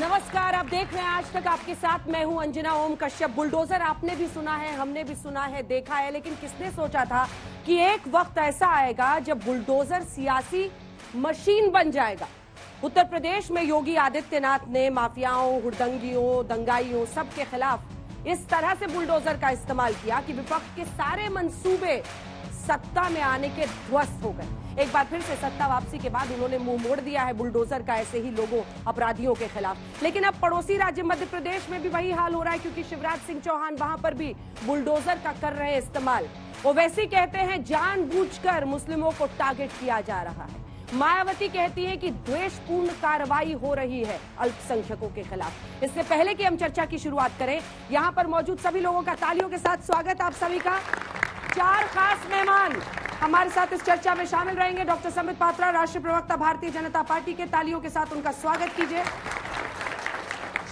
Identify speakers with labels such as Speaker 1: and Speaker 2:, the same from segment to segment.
Speaker 1: नमस्कार आप देख रहे हैं आज तक आपके साथ मैं हूं अंजना ओम कश्यप बुलडोजर आपने भी सुना है हमने भी सुना है देखा है लेकिन किसने सोचा था कि एक वक्त ऐसा आएगा जब बुलडोजर सियासी मशीन बन जाएगा उत्तर प्रदेश में योगी आदित्यनाथ ने माफियाओं हुड़दंगियों दंगाइयों सबके खिलाफ इस तरह से बुलडोजर का इस्तेमाल किया कि विपक्ष के सारे मंसूबे सत्ता में आने के ध्वस्त हो गए एक बार फिर से सत्ता वापसी के बाद उन्होंने मुंह मोड़ दिया है बुलडोजर का ऐसे ही लोगों अपराधियों के खिलाफ लेकिन अब पड़ोसी राज्य मध्य प्रदेश में भी वही हाल हो रहा है क्योंकि शिवराज सिंह चौहान वहां पर भी बुलडोजर का कर रहे इस्तेमाल ओवैसी कहते हैं जान मुस्लिमों को टारगेट किया जा रहा है मायावती कहती है कि द्वेषपूर्ण कार्रवाई हो रही है अल्पसंख्यकों के खिलाफ इससे पहले कि हम चर्चा की शुरुआत करें यहाँ पर मौजूद सभी लोगों का तालियों के साथ स्वागत आप सभी का चार खास मेहमान हमारे साथ इस चर्चा में शामिल रहेंगे डॉक्टर संबित पात्रा राष्ट्रीय प्रवक्ता भारतीय जनता पार्टी के तालियों के साथ उनका स्वागत कीजिए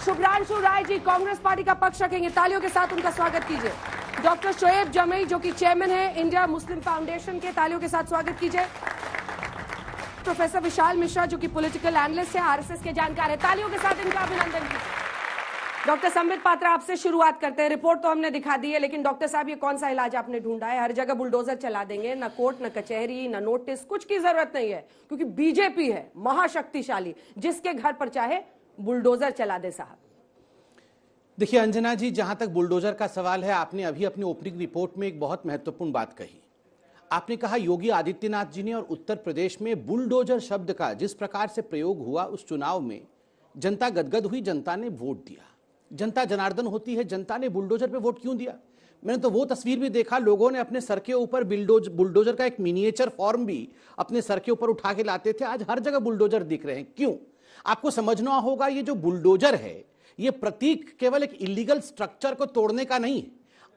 Speaker 1: शुभ्रांशु राय जी कांग्रेस पार्टी का पक्ष रखेंगे तालियों के साथ उनका स्वागत कीजिए डॉक्टर शोएब जमई जो कि चेयरमैन है इंडिया मुस्लिम फाउंडेशन के तालियों के साथ स्वागत कीजिए प्रोफेसर विशाल मिश्रा जो कि पॉलिटिकल एनालिस्ट है आरएसएस के जानकार है तालियों के साथ इनका अभिनंदन कीजिए डॉक्टर संबित पात्रा आपसे शुरुआत करते हैं रिपोर्ट तो हमने दिखा दी है लेकिन डॉक्टर साहब ये कौन सा इलाज आपने ढूंढा है हर जगह बुलडोजर चला देंगे न कोर्ट न कचहरी न नोटिस कुछ की जरूरत नहीं है क्योंकि बीजेपी है महाशक्तिशाली जिसके घर पर चाहे बुलडोजर चला दे साहब
Speaker 2: देखिए अंजना जी जहां तक बुलडोजर का सवाल है आपने अभी अपनी ओपनिंग रिपोर्ट में एक बहुत महत्वपूर्ण बात कही आपने कहा योगी आदित्यनाथ जी ने और उत्तर प्रदेश में बुलडोजर शब्द का जिस प्रकार से प्रयोग हुआ उस चुनाव में जनता गदगद हुई जनता ने वोट दिया जनता जनार्दन होती है जनता ने बुलडोजर पे वोट क्यों दिया मैंने तो वो तस्वीर भी देखा लोगों ने अपने सर के ऊपर बुलडोजर का एक मिनिएचर फॉर्म भी अपने सर के ऊपर उठा के लाते थे आज हर जगह बुलडोजर दिख रहे हैं क्यों आपको समझना होगा ये जो बुलडोजर है ये प्रतीक केवल एक इलीगल स्ट्रक्चर को तोड़ने का नहीं है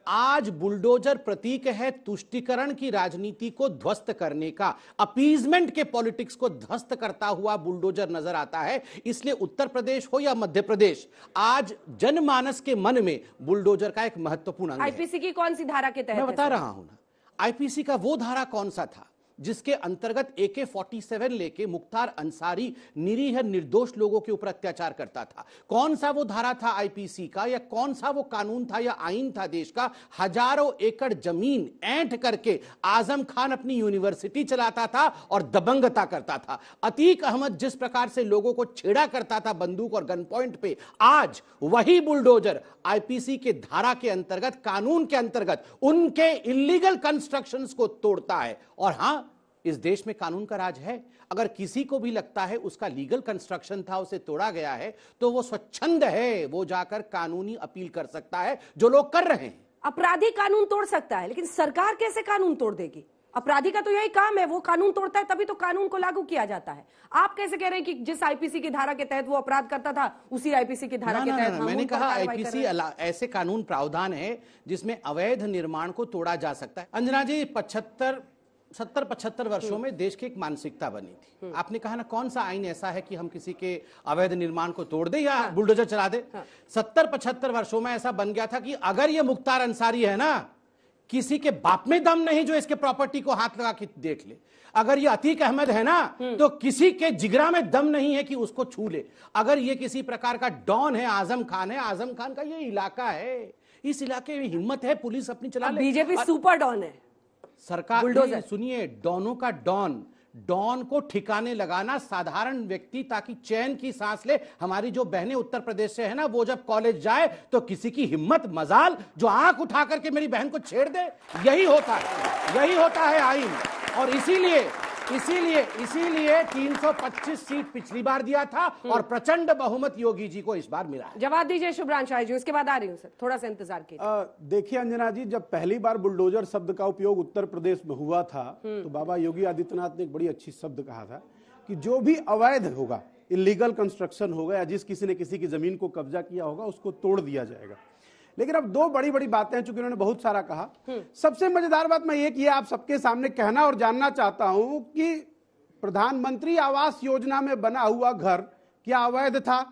Speaker 2: आज बुलडोजर प्रतीक है तुष्टिकरण की राजनीति को ध्वस्त करने का अपीजमेंट के पॉलिटिक्स को ध्वस्त करता हुआ बुलडोजर नजर आता है इसलिए उत्तर प्रदेश हो या मध्य प्रदेश आज जनमानस के मन में बुलडोजर का एक महत्वपूर्ण आईपीसी
Speaker 1: की कौन सी धारा के तहत मैं बता रहा
Speaker 2: हूं ना आईपीसी का वो धारा कौन सा था जिसके अंतर्गत ए के फोर्टी सेवन लेके मुख्तार अंसारी निरीह निर्दोष लोगों के ऊपर अत्याचार करता था कौन सा वो धारा था आईपीसी का या कौन सा वो कानून था या आइन था देश का हजारों एकड़ जमीन ऐंठ करके आजम खान अपनी यूनिवर्सिटी चलाता था और दबंगता करता था अतीक अहमद जिस प्रकार से लोगों को छेड़ा करता था बंदूक और गन पॉइंट पे आज वही बुलडोजर आईपीसी के धारा के अंतर्गत कानून के अंतर्गत उनके इलीगल कंस्ट्रक्शन को तोड़ता है और हां इस देश में कानून का राज है अगर किसी को भी लगता है उसका लीगल कंस्ट्रक्शन था उसे तोड़ा गया है तो वो स्वच्छंद है वो जाकर कानूनी अपील कर सकता है जो लोग कर रहे हैं
Speaker 1: अपराधी कानून तोड़ सकता है लेकिन सरकार कैसे कानून तोड़ देगी अपराधी का तो यही काम है वो कानून तोड़ता है तभी तो कानून को लागू किया जाता है आप कैसे कह रहे हैं कि जिस आईपीसी की धारा के तहत वो अपराध करता था उसी आईपीसी की धारा ना, के ना, तहत ना, मैंने कहा आईपीसी
Speaker 2: ऐसे कानून प्रावधान है जिसमें अवैध निर्माण को तोड़ा जा सकता है अंजना जी पचहत्तर सत्तर पचहत्तर वर्षों में देश की एक मानसिकता बनी थी हम्म। आपने कहा ना कौन सा आइन ऐसा है कि हम किसी के अवैध निर्माण को तोड़ दे या हाँ। बुलडोजर चला दे हाँ। सत्तर पचहत्तर वर्षों में ऐसा बन गया था कि अगर ये मुख्तार अंसारी है ना किसी के बाप में दम नहीं जो इसके प्रॉपर्टी को हाथ लगा के देख ले अगर ये अतीक अहमद है ना हम्म। तो किसी के जिगरा में दम नहीं है कि उसको छू ले अगर ये किसी प्रकार का डॉन है आजम खान है आजम खान का ये इलाका है इस इलाके में हिम्मत है पुलिस अपनी चला बीजेपी सुपर डॉन है सरकार सुनिए डॉनों का डॉन डॉन को ठिकाने लगाना साधारण व्यक्ति ताकि चैन की सांस ले हमारी जो बहनें उत्तर प्रदेश से है ना वो जब कॉलेज जाए तो किसी की हिम्मत मजाल जो आंख उठा करके मेरी बहन को छेड़ दे यही होता है यही होता है आईन और इसीलिए इसीलिए इसीलिए 325 सीट पिछली बार दिया था हम्म। और प्रचंड बहुमत योगी जी को इस बार मिला
Speaker 1: जवाब दीजिए शुभ्रांश जी उसके बाद आ रही हूँ सर थोड़ा सा इंतजार कीजिए देखिए अंजना
Speaker 3: जी जब पहली बार बुलडोजर शब्द का उपयोग उत्तर प्रदेश में हुआ था हम्म। तो बाबा योगी आदित्यनाथ ने एक बड़ी अच्छी शब्द कहा था कि जो भी अवैध होगा इलीगल कंस्ट्रक्शन होगा या जिस किसी ने किसी की जमीन को कब्जा किया होगा उसको तोड़ दिया जाएगा लेकिन अब दो बड़ी बड़ी बातें हैं चूंकि उन्होंने बहुत सारा कहा हम्म। सबसे मजेदार बात मैं ये आप सबके सामने कहना और जानना चाहता हूं कि प्रधानमंत्री आवास योजना में बना हुआ घर क्या अवैध था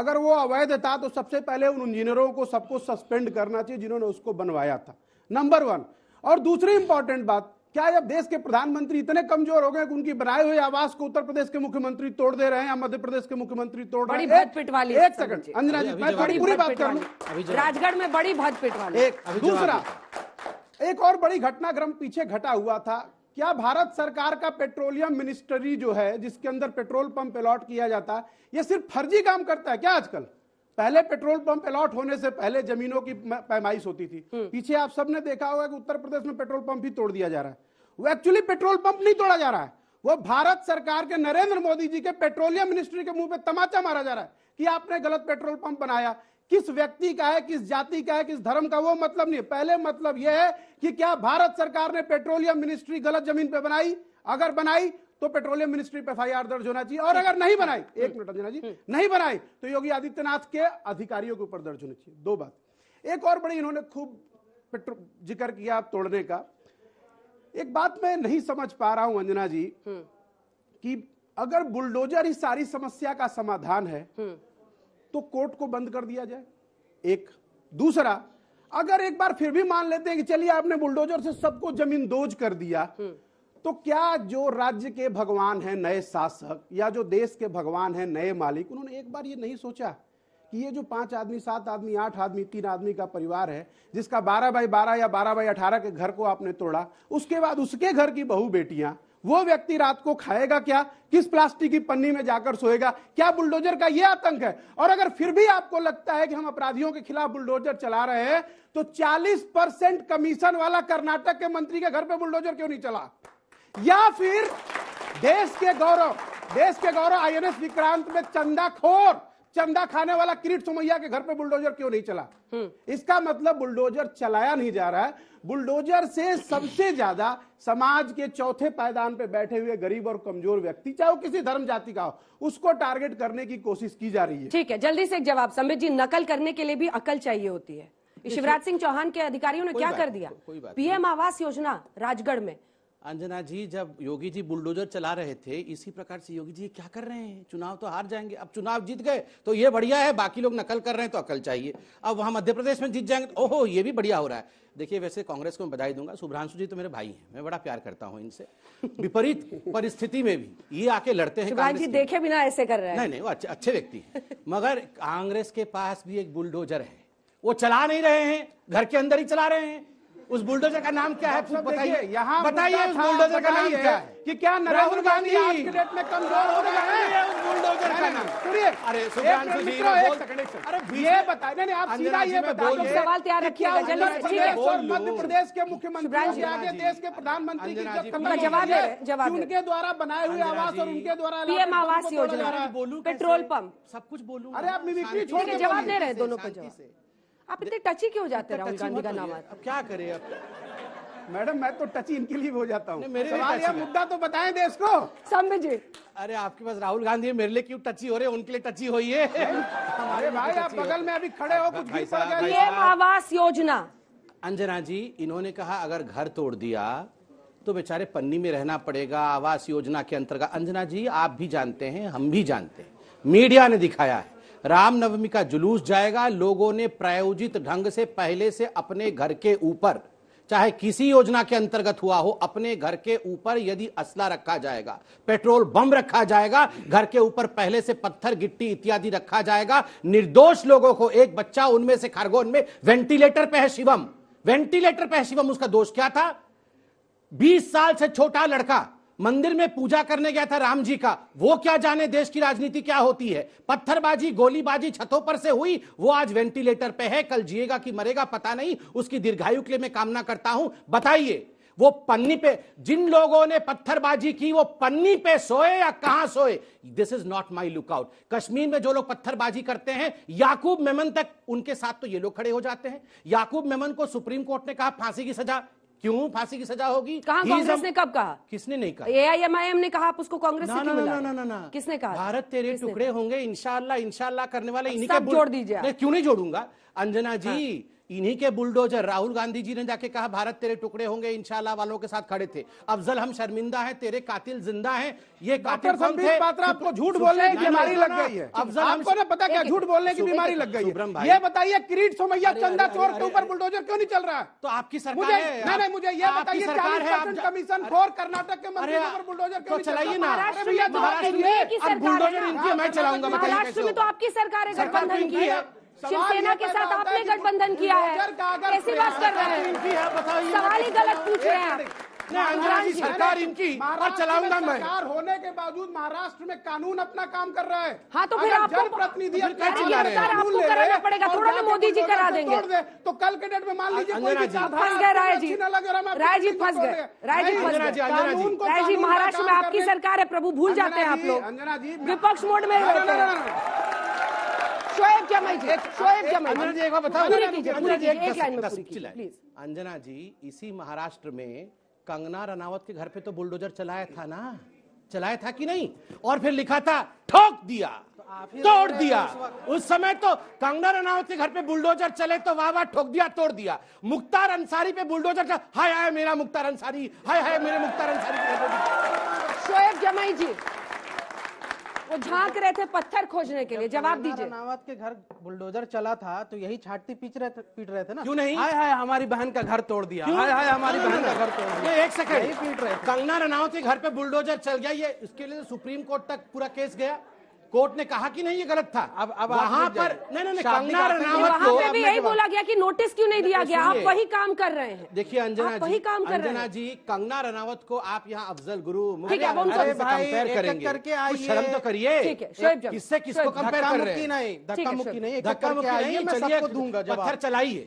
Speaker 3: अगर वो अवैध था तो सबसे पहले उन इंजीनियरों को सबको सस्पेंड करना चाहिए जिन्होंने उसको बनवाया था नंबर वन और दूसरी इंपॉर्टेंट बात क्या जब देश के प्रधानमंत्री इतने कमजोर हो गए कि उनकी बनाए हुए आवास को उत्तर प्रदेश के मुख्यमंत्री तोड़ दे रहे हैं या मध्य प्रदेश के मुख्यमंत्री तोड़ रहे हैं वाली एक सेकंड अंजना जी मैं थोड़ी पूरी बात कर राजगढ़ में बड़ी भदपिट वाली एक दूसरा एक और बड़ी घटनाक्रम पीछे घटा हुआ था क्या भारत सरकार का पेट्रोलियम मिनिस्ट्री जो है जिसके अंदर पेट्रोल पंप अलॉट किया जाता है ये सिर्फ फर्जी काम करता है क्या आजकल पहले पेट्रोल पंप अलॉट होने से पहले जमीनों की पैमाइश होती थी हम्म। पीछे आप सबने देखा होगा कि उत्तर प्रदेश में पेट्रोल पंप ही तोड़ दिया जा रहा है वो एक्चुअली पेट्रोल पंप नहीं तोड़ा जा रहा है वो भारत सरकार के नरेंद्र मोदी जी के पेट्रोलियम मिनिस्ट्री के मुंह पे तमाचा मारा जा रहा है कि आपने गलत पेट्रोल पंप बनाया किस व्यक्ति का है किस जाति का है किस धर्म का वो मतलब नहीं पहले मतलब यह है कि क्या भारत सरकार ने पेट्रोलियम मिनिस्ट्री गलत जमीन पे बनाई अगर बनाई तो पेट्रोलियम मिनिस्ट्री पे एफ दर्ज होना चाहिए और अगर नहीं बनाई हम्म। एक मिनट अंजना जी हम्म। नहीं बनाई तो योगी आदित्यनाथ के अधिकारियों के ऊपर दर्ज होनी चाहिए दो बात एक और बड़ी इन्होंने खूब पेट्रोल जिक्र किया तोड़ने का एक बात मैं नहीं समझ पा रहा हूं अंजना जी हम्म। कि अगर बुलडोजर ही सारी समस्या का समाधान है तो कोर्ट को बंद कर दिया जाए एक दूसरा अगर एक बार फिर भी मान लेते हैं कि चलिए आपने बुलडोजर से सबको जमीन दोज कर दिया तो क्या जो राज्य के भगवान हैं नए शासक या जो देश के भगवान हैं नए मालिक उन्होंने एक बार ये नहीं सोचा कि ये जो पांच आदमी सात आदमी आठ आदमी तीन आदमी का परिवार है जिसका बारह बाई बारह या बारह बाई अठारह के घर को आपने तोड़ा उसके बाद उसके घर की बहु बेटियां वो व्यक्ति रात को खाएगा क्या किस प्लास्टिक की पन्नी में जाकर सोएगा क्या बुलडोजर का ये आतंक है और अगर फिर भी आपको लगता है कि हम अपराधियों के खिलाफ बुलडोजर चला रहे हैं तो 40 परसेंट कमीशन वाला कर्नाटक के मंत्री के घर पे बुलडोजर क्यों नहीं चला या फिर देश के गौरव देश के गौरव आईएनएस विक्रांत में चंदा खोर चंदा खाने वाला किरीट सुमैया के घर पे बुलडोजर क्यों नहीं चला हम्म। इसका मतलब बुलडोजर चलाया नहीं जा रहा है बुलडोजर से सबसे ज्यादा समाज के चौथे पायदान पे बैठे हुए गरीब और कमजोर व्यक्ति चाहे वो किसी धर्म जाति का हो उसको टारगेट करने की कोशिश की जा रही है
Speaker 1: ठीक है जल्दी से एक जवाब समित जी नकल करने के लिए भी अकल चाहिए होती है शिवराज सिंह चौहान के अधिकारियों ने क्या कर दिया पीएम आवास योजना राजगढ़ में
Speaker 2: अंजना जी जब योगी जी बुलडोजर चला रहे थे इसी प्रकार से योगी जी क्या कर रहे हैं चुनाव तो हार जाएंगे अब चुनाव जीत गए तो ये बढ़िया है बाकी लोग नकल कर रहे हैं तो अकल चाहिए अब वहां मध्य प्रदेश में जीत जाएंगे तो ओहो ये भी बढ़िया हो रहा है देखिए वैसे कांग्रेस को मैं बधाई दूंगा शुभ्रांशु जी तो मेरे भाई हैं मैं बड़ा प्यार करता हूँ इनसे विपरीत परिस्थिति में भी ये आके लड़ते हैं जी देखे
Speaker 1: बिना ऐसे कर रहे हैं नहीं
Speaker 2: नहीं वो अच्छे व्यक्ति हैं मगर कांग्रेस के पास भी एक बुलडोजर है वो चला नहीं रहे हैं घर के अंदर ही चला रहे हैं उस बुलडोजर का नाम क्या है बताइए यहाँ बताइए उस बुलडोजर का नाम क्या है कि क्या नरेंद्र गांधी आज के डेट में कमजोर हो रहे हैं उस
Speaker 3: बुलडोजर का नाम सुनिए अरे सुधांशु जी अरे
Speaker 2: ये बता नहीं आप सीधा ये बताइए सवाल तैयार रखिएगा जल्दी ठीक है मध्य प्रदेश के मुख्यमंत्री आगे देश
Speaker 3: के प्रधानमंत्री की जवाब जवाब उनके द्वारा बनाए हुए आवास और उनके द्वारा पीएम आवास योजना पेट्रोल
Speaker 1: पंप सब कुछ बोलू अरे आप मिमिक्री छोड़ जवाब दे रहे दोनों को जवाब आप इतने टची क्यों जाते हैं राहुल गांधी का नाम अब क्या
Speaker 2: करें अब मैडम मैं तो टची इनके लिए हो जाता
Speaker 3: हूँ मुद्दा
Speaker 1: तो बताएं देश
Speaker 2: को समझे अरे आपके पास राहुल गांधी मेरे लिए क्यों टची हो रहे उनके लिए टची हो ये भाई आप बगल में अभी खड़े हो कुछ आवास योजना अंजना जी इन्होंने कहा अगर घर तोड़ दिया तो बेचारे पन्नी में रहना पड़ेगा आवास योजना के अंतर्गत अंजना जी आप भी जानते हैं हम भी जानते हैं मीडिया ने दिखाया है रामनवमी का जुलूस जाएगा लोगों ने प्रायोजित ढंग से पहले से अपने घर के ऊपर चाहे किसी योजना के अंतर्गत हुआ हो अपने घर के ऊपर यदि असला रखा जाएगा पेट्रोल बम रखा जाएगा घर के ऊपर पहले से पत्थर गिट्टी इत्यादि रखा जाएगा निर्दोष लोगों को एक बच्चा उनमें से खरगोन में वेंटिलेटर पे है शिवम वेंटिलेटर पे है शिवम उसका दोष क्या था बीस साल से छोटा लड़का मंदिर में पूजा करने गया था राम जी का वो क्या जाने देश की राजनीति क्या होती है पत्थरबाजी गोलीबाजी छतों पर से हुई वो आज वेंटिलेटर पे है कल जिएगा कि मरेगा पता नहीं उसकी दीर्घायु के लिए मैं कामना करता हूं बताइए वो पन्नी पे जिन लोगों ने पत्थरबाजी की वो पन्नी पे सोए या कहां सोए this is not my lookout Kashmir में जो लोग पत्थरबाजी करते हैं याकूब मेमन तक उनके साथ तो ये लोग खड़े हो जाते हैं याकूब मेमन को सुप्रीम कोर्ट ने कहा फांसी की सजा क्यों फांसी की सजा होगी कहा कांग्रेस ने कब कहा किसने नहीं कहा एआईएमआईएम ने कहा आप उसको कांग्रेस ना, ना, ना, ना, ना, ना, किसने कहा भारत तेरे टुकड़े होंगे इंशाल्लाह इंशाल्लाह करने वाले इन्हीं का जोड़ दीजिए क्यों नहीं जोड़ूंगा अंजना जी हाँ। इन्हीं के बुलडोजर राहुल गांधी जी ने जाके कहा भारत तेरे टुकड़े होंगे इंशाल्लाह वालों के साथ खड़े थे अफजल हम शर्मिंदा हैं तेरे कातिल जिंदा हैं ये कातिल कौन थे आपको झूठ बोलने की बीमारी लग गई है अफजल आपको ना पता क्या झूठ बोलने की बीमारी लग गई है ये
Speaker 3: बताइए किरीट सोमैया चंदा चोर के ऊपर बुलडोजर क्यों नहीं चल रहा है तो आपकी
Speaker 2: सरकार है नहीं नहीं मुझे ये बताइए सरकार है
Speaker 3: कमीशन फॉर कर्नाटक के मंत्री ऊपर बुलडोजर तो क्यों चलाइए ना महाराष्ट्र में तो
Speaker 1: आपकी सरकार है गठबंधन तो की है शिवसेना के साथ आपने गठबंधन किया है ऐसी बात कर रहे हैं सवाल ही गलत पूछ रहे हैं सरकार इनकी चलाऊंगा
Speaker 3: मैं सरकार होने के बावजूद महाराष्ट्र में कानून अपना काम कर रहा है हाँ तो फिर आपको प्रतिनिधि पड़ेगा थोड़ा ना तो मोदी जी करा तो देंगे तो कल के डेट में मान लीजिए फंस गए राय जी राय जी फंस गए राय जी फंस गए राय जी महाराष्ट्र में आपकी सरकार है प्रभु भूल जाते हैं आप
Speaker 2: लोग विपक्ष
Speaker 3: मोड में
Speaker 1: शोएब शोएब
Speaker 2: अंजना जी इसी महाराष्ट्र में कंगना रनावत के घर पे तो बुलडोजर चलाया था ना चलाया था कि नहीं और फिर लिखा था ठोक दिया तो तोड़ तो दिया उस समय तो कंगना रनावत के घर पे बुलडोजर चले तो वाह वाह ठोक दिया तोड़ दिया मुख्तार अंसारी
Speaker 1: पे बुलडोजर हाय हाय मेरा मुख्तार अंसारी हाय हाय मेरे मुख्तार अंसारी शोएब जमाई जी वो झांक रहे थे पत्थर खोजने के लिए जवाब दीजिए नावत
Speaker 2: के घर बुलडोजर चला था तो यही छाटती पीट रहे पीट रहे थे ना क्यों नहीं हाय हाय हमारी बहन का घर तोड़ दिया हाय हाय हमारी बहन का घर तोड़ दिया एक सेकंड पीट रहे कंगना रनावत के घर पे बुलडोजर चल गया ये इसके लिए तो सुप्रीम कोर्ट तक पूरा केस गया कोर्ट ने कहा कि नहीं ये गलत था अब अब वहां पर नहीं नहीं कंगना रनावत पे भी यही बोला
Speaker 1: गया कि नोटिस क्यों नहीं दिया गया आप वही काम कर रहे हैं
Speaker 2: देखिए अंजना वही काम कर रहे हैं जी कंगना रनावत को आप यहाँ अफजल गुरु कंपेयर करेंगे करके शर्म तो करिए किससे किसको कंपेयर कर रहे हैं नहीं धक्का मुक्की नहीं धक्का मुक्की नहीं चलिए पत्थर चलाइए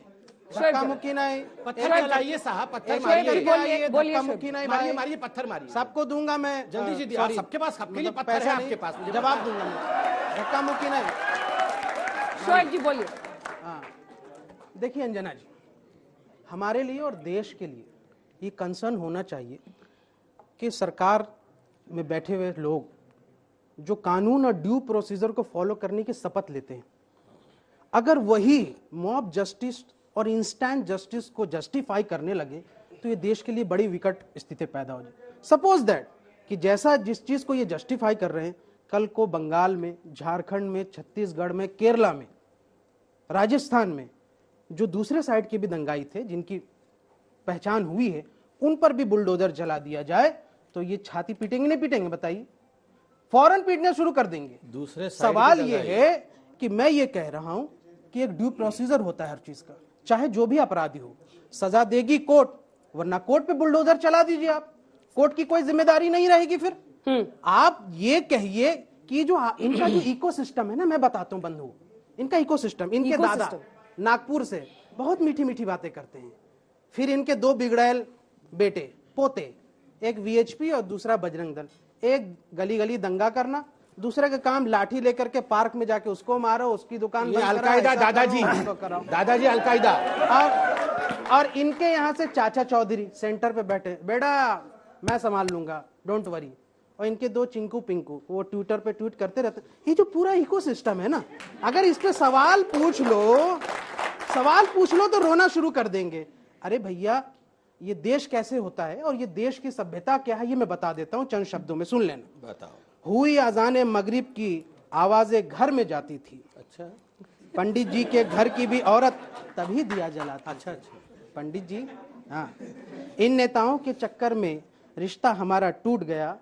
Speaker 2: मुक्की नहीं पत्थर चलाइए साहब पत्थर मारिए बोलिए मुक्की नहीं मारिए मारिए पत्थर मारिए सबको दूंगा मैं जल्दी जी हाँ, दिया सबके पास सबके लिए पत्थर है आपके पास जवाब दूंगा मैं धक्का मुक्की नहीं शोएब जी बोलिए हाँ देखिए अंजना जी हमारे लिए और देश के लिए ये कंसर्न होना चाहिए कि सरकार में बैठे हुए लोग जो कानून और ड्यू प्रोसीजर को फॉलो करने की शपथ लेते हैं अगर वही मॉब जस्टिस और इंस्टेंट जस्टिस को जस्टिफाई करने लगे तो ये देश के लिए बड़ी विकट स्थिति पैदा हो जाए सपोज दैट कि जैसा जिस चीज़ को ये जस्टिफाई कर रहे हैं कल को बंगाल में झारखंड में छत्तीसगढ़ में केरला में राजस्थान में जो दूसरे साइड के भी दंगाई थे जिनकी पहचान हुई है उन पर भी बुलडोजर जला दिया जाए तो ये छाती पीटेंगे नहीं पीटेंगे बताइए फौरन पीटना शुरू कर देंगे दूसरे सवाल ये है कि मैं ये कह रहा हूं कि एक ड्यू प्रोसीजर होता है हर चीज का चाहे जो भी अपराधी हो सजा देगी कोर्ट वरना कोर्ट पे बुलडोजर चला दीजिए आप कोर्ट की कोई जिम्मेदारी नहीं रहेगी फिर हम्म। आप ये कहिए कि जो इनका जो इकोसिस्टम है ना मैं बताता हूँ बंधु इनका इकोसिस्टम इनके इको दादा नागपुर से बहुत मीठी मीठी बातें करते हैं फिर इनके दो बिगड़ैल बेटे पोते एक वीएचपी और दूसरा बजरंग दल एक गली गली दंगा करना दूसरे का काम लाठी लेकर के पार्क में जाके उसको मारो उसकी दुकान अलकायदा दादाजी दादाजी अलकायदा और और इनके यहाँ से चाचा चौधरी सेंटर पे बैठे बेटा मैं संभाल लूंगा डोंट वरी और इनके दो चिंकू पिंकू वो ट्विटर पे ट्वीट करते रहते ये जो पूरा इको है ना अगर इस पे सवाल पूछ लो सवाल पूछ लो तो रोना शुरू कर देंगे अरे भैया ये देश कैसे होता है और ये देश की सभ्यता क्या है ये मैं बता देता हूँ चंद शब्दों में सुन लेना बताओ हुई अजान मगरिब की आवाज़ें घर में जाती थी अच्छा पंडित जी के घर की भी औरत तभी दिया जला अच्छा अच्छा पंडित जी हाँ इन नेताओं के चक्कर में रिश्ता हमारा टूट गया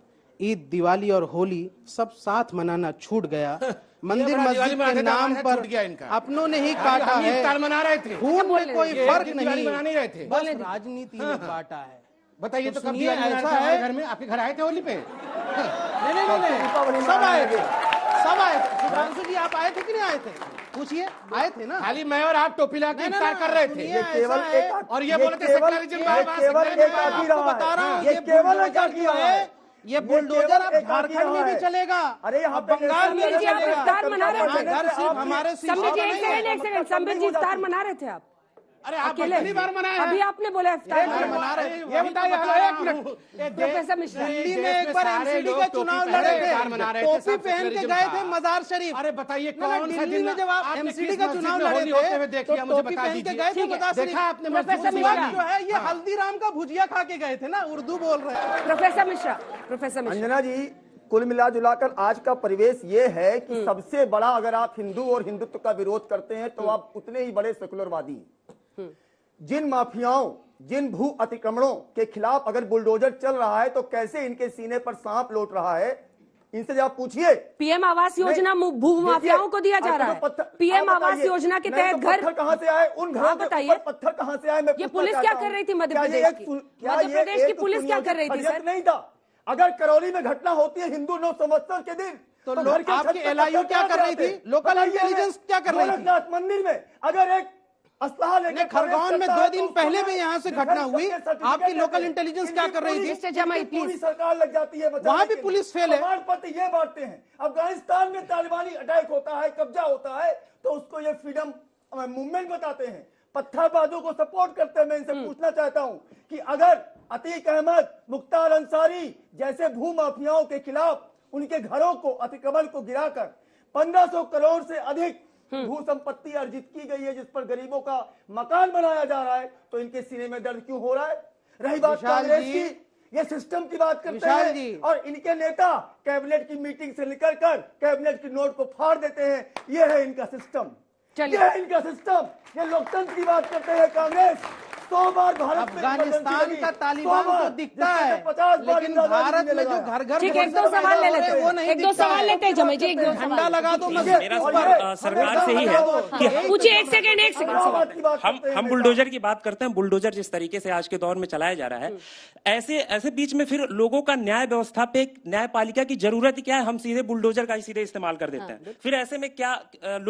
Speaker 2: ईद दिवाली और होली सब साथ मनाना छूट गया मंदिर मस्जिद के नाम पर अपनों ने ही काटा है मना रहे थे खून में कोई फर्क नहीं रहे थे बस राजनीति ने काटा हाँ, हाँ। है बताइए तो कब ऐसा है घर में आपके घर आए थे होली पे नहीं नहीं नहीं सब आए थे सब आए थे सुधांशु जी आप आए थे कि नहीं आए थे पूछिए आए थे ना खाली मैं और आप टोपी ला के इंतजार कर रहे थे ये केवल और ये बोले थे केवल एक बता रहा हूँ ये केवल ये बुलडोजर
Speaker 4: अब झारखंड में भी
Speaker 1: चलेगा अरे यहाँ तो बंगाल में भी चलेगा मना रहे हमारे संबित एक सेकंड एक सेकंड संबित जी इफ्तार मना रहे थे आप
Speaker 4: अरे आप अकेले पहली बार मनाया अभी आपने
Speaker 1: बोला इफ्तार मना रहे ये तो बताइए एक मिनट प्रोफेसर मिश्रा दिल्ली में एक बार एमसीडी
Speaker 2: का चुनाव लड़े थे टोपी पहन के गए थे मजार शरीफ अरे बताइए कौन सा दिल्ली में जब आप एमसीडी का चुनाव लड़े थे होते हुए देखिए मुझे बता दीजिए पहन के गए थे मजार शरीफ देखा आपने प्रोफेसर मिश्रा जो है ये हाँ। हल्दीराम का भुजिया खा के गए थे ना उर्दू बोल रहे हैं प्रोफेसर मिश्रा प्रोफेसर मिश्रा अंजना
Speaker 4: जी कुल मिला जुलाकर आज का परिवेश ये है कि हम्म। सबसे बड़ा अगर आप हिंदू और हिंदुत्व का विरोध करते हैं तो आप उतने ही बड़े सेकुलरवादी हैं हम्म। जिन माफियाओं जिन भू अतिक्रमणों के खिलाफ अगर बुलडोजर चल रहा है तो कैसे इनके सीने पर सांप लौट रहा है इनसे जब पूछिए पीएम आवास योजना भू माफियाओं को दिया जा रहा तो है पीएम आवास योजना के तो तहत घर तो कहाँ से आए उन घर हाँ, बताइए पत्थर कहाँ से आए ये पुलिस क्या कर रही थी मध्यप्रदेश की पुलिस क्या कर रही थी नहीं था अगर करौली में घटना होती है हिंदू नौ संवत्सर के दिन तो तो आपकी क्या, क्या कर रही थी लोकल इंटेलिजेंस क्या कर रही थी मंदिर में अगर एक खरगोन में दो दिन तो पहले भी यहाँ से घटना हुई आपकी लोकल इंटेलिजेंस क्या कर रही थी पूरी सरकार लग जाती है वहाँ भी पुलिस फेल है पति ये बांटते हैं अफगानिस्तान में तालिबानी अटैक होता है कब्जा होता है तो उसको ये फ्रीडम मूवमेंट बताते हैं पत्थरबाजों को सपोर्ट करते हैं मैं इनसे हम्म। पूछना चाहता हूँ कि अगर अतीक अहमद मुख्तार अंसारी जैसे भू माफियाओं के खिलाफ उनके घरों को अतिक्रमण को गिराकर 1500 करोड़ से अधिक हम्म। भू संपत्ति अर्जित की गई है जिस पर गरीबों का मकान बनाया जा रहा है तो इनके सीने में दर्द क्यों हो रहा है रही बात कांग्रेस की ये सिस्टम की बात करते हैं और इनके नेता कैबिनेट की मीटिंग से निकल कर कैबिनेट की नोट को फाड़ देते हैं ये है इनका सिस्टम ये है इनका सिस्टम ये लोकतंत्र की बात करते हैं कांग्रेस सौ बार भारत अफगानिस्तान का तालिबान तो दिखता है लेकिन भारत में जो घर घर एक
Speaker 2: दो सवाल ले लेते हैं एक दो सवाल लेते हैं जी एक दो झंडा लगा दो
Speaker 1: मेरा सरकार से ही है पूछिए एक सेकेंड एक सेकेंड
Speaker 4: हम हम बुलडोजर की बात करते हैं बुलडोजर जिस तरीके से आज के दौर में चलाया जा रहा है हम्म। ऐसे ऐसे बीच में फिर लोगों का न्याय व्यवस्था पे न्यायपालिका की जरूरत ही क्या है हम सीधे बुलडोजर का ही सीधे इस्तेमाल कर देते हाँ, हैं फिर ऐसे में क्या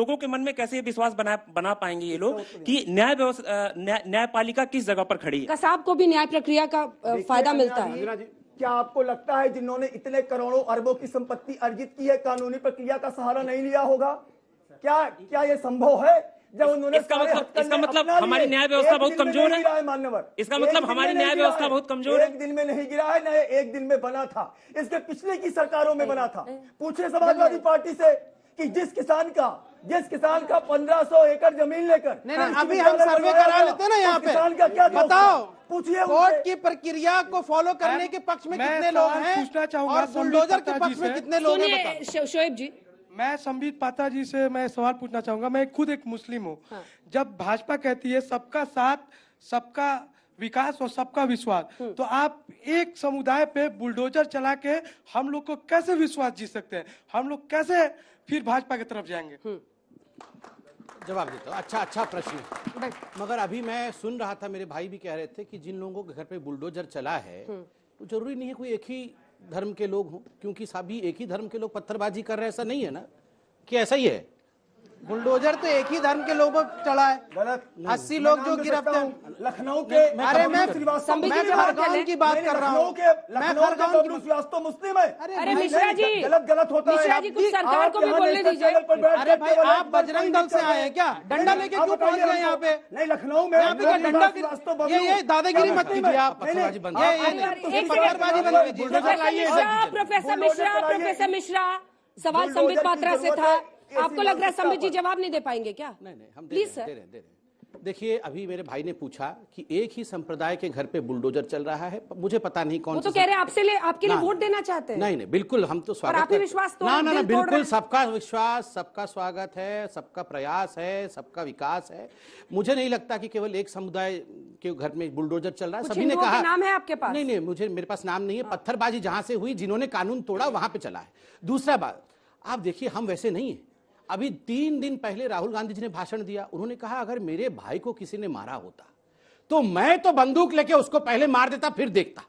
Speaker 4: लोगों के मन में कैसे विश्वास बना बना पाएंगे ये लोग कि न्याय व्यवस्था न्यायपालिका किस जगह पर खड़ी है
Speaker 1: कसाब को भी न्याय प्रक्रिया का फायदा मिलता है
Speaker 4: क्या आपको लगता है जिन्होंने इतने करोड़ों अरबों की संपत्ति अर्जित की है कानूनी प्रक्रिया का सहारा नहीं लिया होगा क्या क्या ये संभव है जब उन्होंने इसका मतलब इसका मतलब हमारी न्याय व्यवस्था बहुत कमजोर है मान्यवर इसका मतलब हमारी न्याय व्यवस्था बहुत कमजोर है एक दिन में नहीं गिरा है न एक दिन में बना था इसके पिछले की सरकारों में बना था पूछे समाजवादी पार्टी से कि जिस किसान का जिस किसान का 1500 एकड़ जमीन लेकर अभी हम सर्वे करा लेते ना यहाँ पे किसान का क्या बताओ पूछिए कोर्ट की प्रक्रिया को फॉलो करने के पक्ष में कितने लोग हैं पूछना चाहूंगा बुलडोजर
Speaker 3: के पक्ष में कितने लोग हैं
Speaker 2: शोएब जी मैं संबित पाता जी से मैं सवाल पूछना चाहूंगा मैं खुद एक मुस्लिम हूँ हाँ। जब भाजपा कहती है सबका साथ सबका विकास और सबका विश्वास हम्म। तो आप एक समुदाय पे बुलडोजर चला के हम लोग को कैसे विश्वास जीत सकते हैं हम लोग कैसे फिर भाजपा की तरफ जाएंगे हम्म। जवाब देता हूँ अच्छा अच्छा प्रश्न मगर अभी मैं सुन रहा था मेरे भाई भी कह रहे थे कि जिन लोगों के घर पे बुलडोजर चला है हम्म। तो जरूरी नहीं है कोई एक ही धर्म के लोग हों क्योंकि सभी एक ही धर्म के लोग पत्थरबाजी कर रहे हैं ऐसा नहीं है ना कि ऐसा ही है बुलडोजर तो एक ही धर्म के लोगों पर चढ़ा है गलत अस्सी लोग जो गिरफ्तार
Speaker 4: लखनऊ के अरे मैं श्रीवास्तव की बात कर रहा हूँ मैं खरगोन श्रीवास्तव मुस्लिम है अरे मिश्रा जी गलत गलत होता है जी कुछ सरकार को भी बोलने दीजिए अरे भाई आप बजरंग दल से आए हैं क्या डंडा लेके क्यों पहुंच रहे हैं यहाँ पे नहीं लखनऊ में आप डंडा ये ये दादागिरी मत कीजिए आप पत्थरबाजी बंद कीजिए प्रोफेसर मिश्रा प्रोफेसर मिश्रा सवाल संबित पात्रा से था आपको लग रहा है संबित जी जवाब
Speaker 1: नहीं दे पाएंगे क्या नहीं नहीं हम प्लीज सर दे रहे दे रहे
Speaker 2: देखिए अभी मेरे भाई ने पूछा कि एक ही संप्रदाय के घर पे बुलडोजर चल रहा है मुझे पता नहीं कौन वो तो कह
Speaker 1: रहे आपसे ले आपके लिए वोट देना चाहते हैं नहीं
Speaker 2: नहीं बिल्कुल हम तो स्वागत आपके विश्वास तो ना ना ना बिल्कुल सबका विश्वास सबका स्वागत है सबका प्रयास है सबका विकास है मुझे नहीं लगता की केवल एक समुदाय के घर में बुलडोजर चल रहा है सभी ने कहा नाम है आपके पास नहीं नहीं मुझे मेरे पास नाम नहीं है हाँ। पत्थरबाजी जहाँ से हुई जिन्होंने कानून तोड़ा वहां पे चला है दूसरा बात आप देखिए हम वैसे नहीं है अभी तीन दिन पहले राहुल गांधी जी ने भाषण दिया उन्होंने कहा अगर मेरे भाई को किसी ने मारा होता तो मैं तो बंदूक लेके उसको पहले मार देता फिर देखता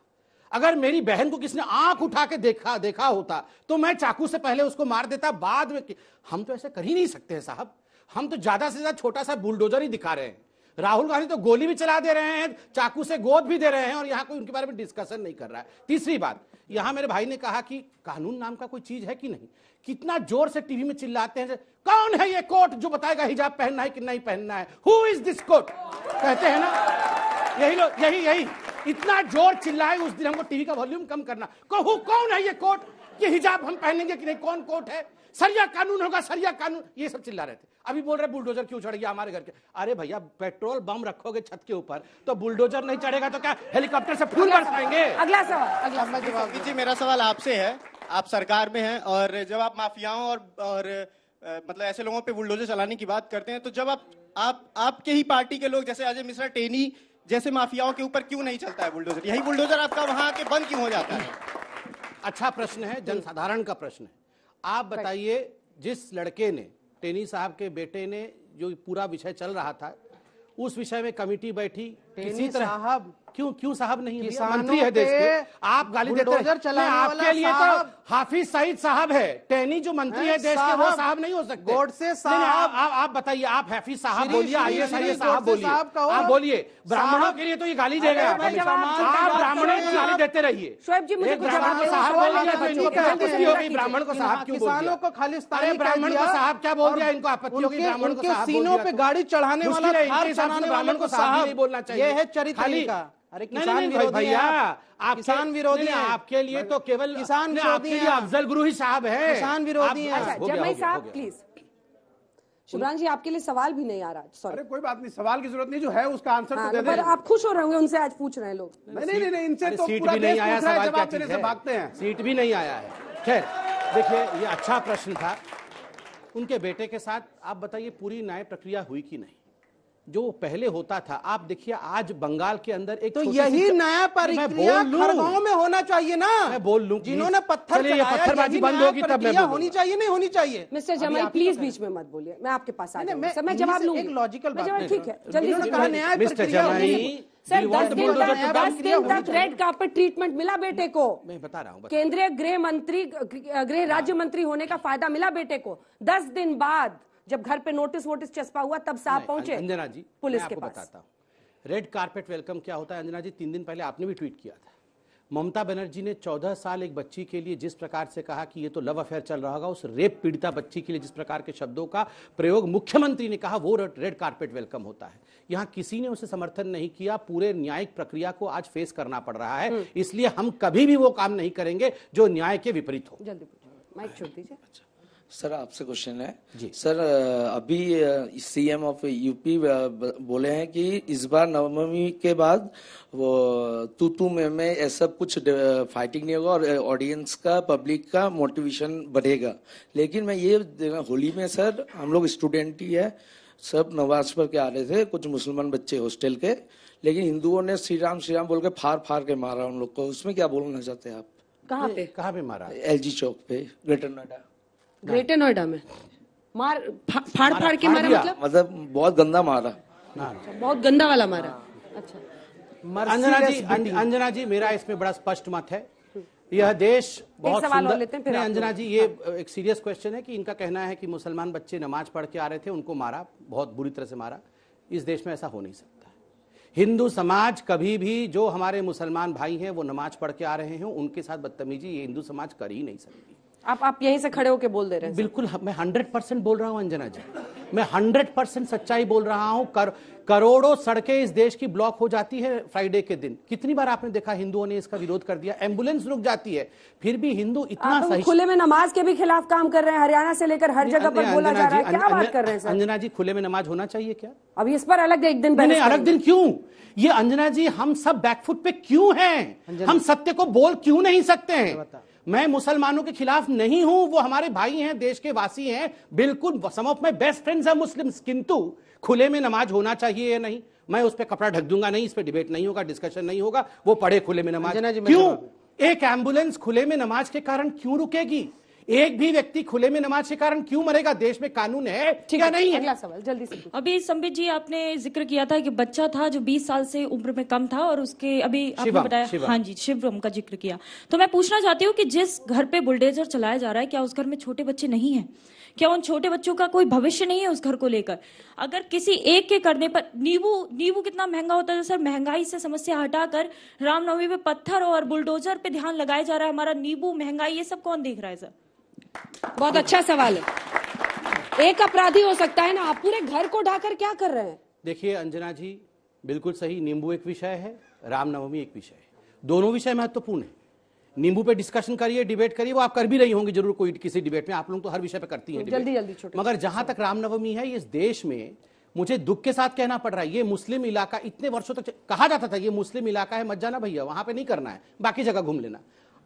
Speaker 2: अगर मेरी बहन को ने आंख उठा के देखा देखा होता तो मैं चाकू से पहले उसको मार देता बाद में हम तो ऐसा कर ही नहीं सकते हैं साहब हम तो ज्यादा से ज्यादा छोटा सा बुलडोजर ही दिखा रहे हैं राहुल गांधी तो गोली भी चला दे रहे हैं चाकू से गोद भी दे रहे हैं और यहाँ कोई उनके बारे में डिस्कशन नहीं कर रहा है तीसरी बात यहाँ मेरे भाई ने कहा कि कानून नाम का कोई चीज है कि नहीं कितना जोर से टीवी में चिल्लाते हैं कौन है ये कोट जो बताएगा हिजाब पहनना है कि नहीं पहनना है हु इज दिस कोट कहते हैं ना यही लो यही यही इतना जोर चिल्लाए उस दिन हमको टीवी का वॉल्यूम कम करना कहू कौन है ये कोट ये हिजाब हम पहनेंगे कि नहीं कौन कोट है सरिया कानून होगा सरिया कानून ये सब चिल्ला रहे थे अभी बोल रहे बुलडोजर क्यों चढ़ गया हमारे घर के अरे भैया पेट्रोल बम रखोगे छत के ऊपर तो बुलडोजर नहीं चढ़ेगा
Speaker 4: तो क्या हेलीकॉप्टर से फूल बरसाएंगे अगला सवाल
Speaker 2: अगला जवाब
Speaker 4: मेरा सवाल आपसे है आप सरकार में हैं और जब आप माफियाओं और और मतलब ऐसे लोगों पे बुलडोजर चलाने की बात करते हैं तो जब आप आप आपके ही पार्टी के लोग जैसे अजय मिश्रा टेनी जैसे माफियाओं के ऊपर क्यों नहीं चलता है बुलडोजर यही बुलडोजर आपका वहां आके बंद क्यों हो जाता है अच्छा प्रश्न है
Speaker 2: जनसाधारण का प्रश्न है आप बताइए जिस लड़के ने टेनी साहब के बेटे ने जो पूरा विषय चल रहा था उस विषय में कमेटी बैठी किसी तरह साहब क्यों क्यों साहब नहीं है मंत्री है देश के आप गाली देते हैं आपके लिए तो हाफिज सईद साहब है टैनी जो मंत्री है देश के वो साहब नहीं हो सकते गोड से साहब आप आप बताइए आप हाफिज साहब बोलिए आइए साहब बोलिए आप बोलिए ब्राह्मणों के लिए तो ये गाली दे रहे हैं आप तो ब्राह्मणों की गाली देते रहिए शोएब जी मुझे साहब ब्राह्मण को साहब क्यों किसानों को खालिस्तानी ब्राह्मण को साहब क्या बोल दिया इनको आपत्ति होगी ब्राह्मण को सीनों पे तो गाड़ी चढ़ाने वाला ब्राह्मण को तो साहब नहीं बोलना चाहिए यह है चरित्र का अरे किसान विरोधी भैया आप किसान विरोधी हैं आपके लिए तो केवल किसान विरोधी हैं अफजल गुरु साहब हैं किसान विरोधी हैं अच्छा, जमाई साहब
Speaker 1: प्लीज शिवराज जी आपके लिए सवाल भी नहीं आ रहा सॉरी अरे कोई बात नहीं सवाल की जरूरत नहीं जो है उसका आंसर तो हाँ, दे तो पर आप खुश हो रहे होंगे उनसे आज पूछ रहे हैं लोग नहीं नहीं नहीं इनसे तो
Speaker 2: सीट भी नहीं आया सवाल क्या चीज है भागते हैं सीट भी नहीं आया है खैर देखिए ये अच्छा प्रश्न था उनके बेटे के साथ आप बताइए पूरी न्याय प्रक्रिया हुई कि नहीं जो पहले होता था आप देखिए आज बंगाल के अंदर एक तो यही नया परिक्रिया में होना चाहिए ना मैं बोल लू जिन्होंने पत्थर पत्थरबाजी बंद होगी तब मैं होनी
Speaker 1: चाहिए नहीं होनी चाहिए मिस्टर जमाई प्लीज बीच में मत बोलिए मैं आपके पास आ मैं जवाब लू एक लॉजिकल बात ठीक है जल्दी मिस्टर जमाई सर दस रेड कार्पेट ट्रीटमेंट मिला बेटे को
Speaker 2: मैं बता रहा हूँ केंद्रीय
Speaker 1: गृह मंत्री गृह राज्य मंत्री होने का फायदा मिला बेटे को दस दिन बाद जब घर पे नोटिस वोटिस चस्पा हुआ तब साहब पहुंचे अंजना जी पुलिस के पास बताता
Speaker 2: हूँ रेड कार्पेट वेलकम क्या होता है अंजना जी तीन दिन पहले आपने भी ट्वीट किया था ममता बनर्जी ने 14 साल एक बच्ची के लिए जिस प्रकार से कहा कि ये तो लव अफेयर चल रहा होगा उस रेप पीड़िता बच्ची के लिए जिस प्रकार के शब्दों का प्रयोग मुख्यमंत्री ने कहा वो रेड कार्पेट वेलकम होता है यहाँ किसी ने उसे समर्थन नहीं किया पूरे न्यायिक प्रक्रिया को आज फेस करना पड़ रहा है हम्म। इसलिए हम कभी भी वो काम नहीं करेंगे जो न्याय के विपरीत हो
Speaker 1: जल्दी माइक छोड़ दीजिए अच्छा
Speaker 2: सर आपसे क्वेश्चन है जी सर अभी सीएम ऑफ यूपी बोले हैं कि इस बार नवमी के बाद
Speaker 4: वो तूतू में में ऐसा कुछ फाइटिंग नहीं होगा और ऑडियंस का पब्लिक का मोटिवेशन बढ़ेगा लेकिन मैं ये होली में सर हम लोग स्टूडेंट ही है
Speaker 2: सब नवाज पढ़ के आ रहे थे कुछ मुसलमान बच्चे हॉस्टल के लेकिन हिंदुओं ने श्री राम श्री राम बोल के फार फार के मारा उन लोग को उसमें क्या बोलना चाहते हैं आप कहाँ पे कहाँ पे मारा एलजी चौक पे ग्रेटर नोएडा
Speaker 1: ग्रेटर नोएडा में मार फा, फाड़ फाड़ के मारा मतलब
Speaker 2: मतलब बहुत गंदा मारा अच्छा, बहुत
Speaker 1: गंदा वाला मारा हाँ। अच्छा
Speaker 2: अंजना जी अंजना जी मेरा इसमें बड़ा स्पष्ट मत है यह हाँ। देश बहुत सुंदर लेते हैं अंजना जी ये हाँ। एक सीरियस क्वेश्चन है कि इनका कहना है कि मुसलमान बच्चे नमाज पढ़ के आ रहे थे उनको मारा बहुत बुरी तरह से मारा इस देश में ऐसा हो नहीं सकता हिंदू समाज कभी भी जो हमारे मुसलमान भाई हैं वो नमाज पढ़ के आ रहे हैं उनके साथ बदतमीजी ये हिंदू समाज कर ही नहीं सकता
Speaker 1: आप आप यहीं से खड़े होकर बोल दे रहे हैं
Speaker 2: बिल्कुल हाँ, मैं हंड्रेड परसेंट बोल रहा हूँ अंजना जी मैं हंड्रेड परसेंट सच्चाई बोल रहा हूँ कर, करोड़ों सड़कें इस देश की ब्लॉक हो जाती है फ्राइडे के दिन कितनी बार आपने देखा हिंदुओं ने इसका विरोध कर दिया एम्बुलेंस रुक जाती है फिर भी हिंदू इतना सही खुले
Speaker 1: में नमाज के भी खिलाफ काम कर रहे हैं हरियाणा से लेकर हर जगह पर बोला जा
Speaker 2: रहा है क्या बात कर रहे हैं अंजना जी खुले में नमाज होना चाहिए क्या
Speaker 1: अभी इस पर अलग एक दिन नहीं अलग दिन
Speaker 2: क्यों ये अंजना जी हम सब बैकफुट पे क्यों हैं हम सत्य को बोल क्यों नहीं सकते हैं अच्छा, मैं मुसलमानों के खिलाफ नहीं हूं वो हमारे भाई हैं देश के वासी हैं बिल्कुल some of my best friends हैं मुस्लिम किंतु खुले में नमाज होना चाहिए या नहीं मैं उस पर कपड़ा ढक दूंगा नहीं इस पर डिबेट नहीं होगा डिस्कशन नहीं होगा वो पढ़े खुले में नमाज क्यों एक एम्बुलेंस खुले में नमाज के कारण क्यों रुकेगी एक भी व्यक्ति खुले में नमाज के कारण क्यों मरेगा देश में कानून है ठीक है नहीं अगला
Speaker 1: सवाल जल्दी से अभी संबित जी आपने जिक्र किया था कि बच्चा था जो 20 साल से उम्र में कम था और उसके अभी आपने बताया हाँ जी शिवम का जिक्र किया तो मैं पूछना चाहती हूँ कि जिस घर पे बुलडेजर चलाया जा रहा है क्या उस घर में छोटे बच्चे नहीं है क्या उन छोटे बच्चों का कोई भविष्य नहीं है उस घर को लेकर अगर किसी एक के करने पर नींबू नींबू कितना महंगा होता है सर महंगाई से समस्या हटाकर रामनवमी पे पत्थर और बुलडोजर पे ध्यान लगाया जा रहा है हमारा नींबू महंगाई ये सब कौन देख रहा है सर बहुत अच्छा सवाल है एक अपराधी हो सकता है ना आप पूरे घर को ढाकर क्या कर रहे हैं
Speaker 2: देखिए अंजना जी बिल्कुल सही नींबू एक विषय है रामनवमी एक विषय है दोनों विषय महत्वपूर्ण है नींबू पे डिस्कशन करिए डिबेट करिए वो आप कर भी रही होंगी जरूर कोई किसी डिबेट में आप लोग तो हर विषय पे करती हैं जल्दी जल्दी छोटे मगर जहां तक रामनवमी है इस देश में मुझे दुख के साथ कहना पड़ रहा है ये मुस्लिम इलाका इतने वर्षों तक कहा जाता था ये मुस्लिम इलाका है मत जाना भैया वहां पे नहीं करना है बाकी जगह घूम लेना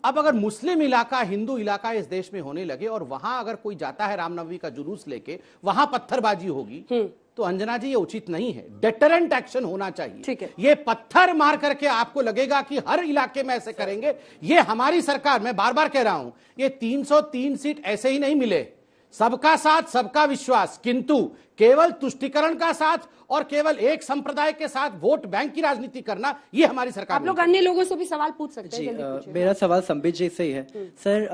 Speaker 2: अब अगर मुस्लिम इलाका हिंदू इलाका इस देश में होने लगे और वहां अगर कोई जाता है रामनवमी का जुलूस लेके वहां पत्थरबाजी होगी हम्म। तो अंजना जी ये उचित नहीं है डेटरेंट एक्शन होना चाहिए ठीक है ये पत्थर मार करके आपको लगेगा कि हर इलाके में ऐसे करेंगे ये हमारी सरकार मैं बार बार कह रहा हूं ये 303 सीट ऐसे ही नहीं मिले सबका साथ सबका विश्वास किंतु केवल तुष्टिकरण का साथ और केवल एक संप्रदाय के साथ वोट बैंक की राजनीति करना ये हमारी
Speaker 1: सरकार आप लोग अन्य लोगों से भी सवाल पूछ सकते हैं
Speaker 4: मेरा सवाल संबित जी से ही है हम्म। सर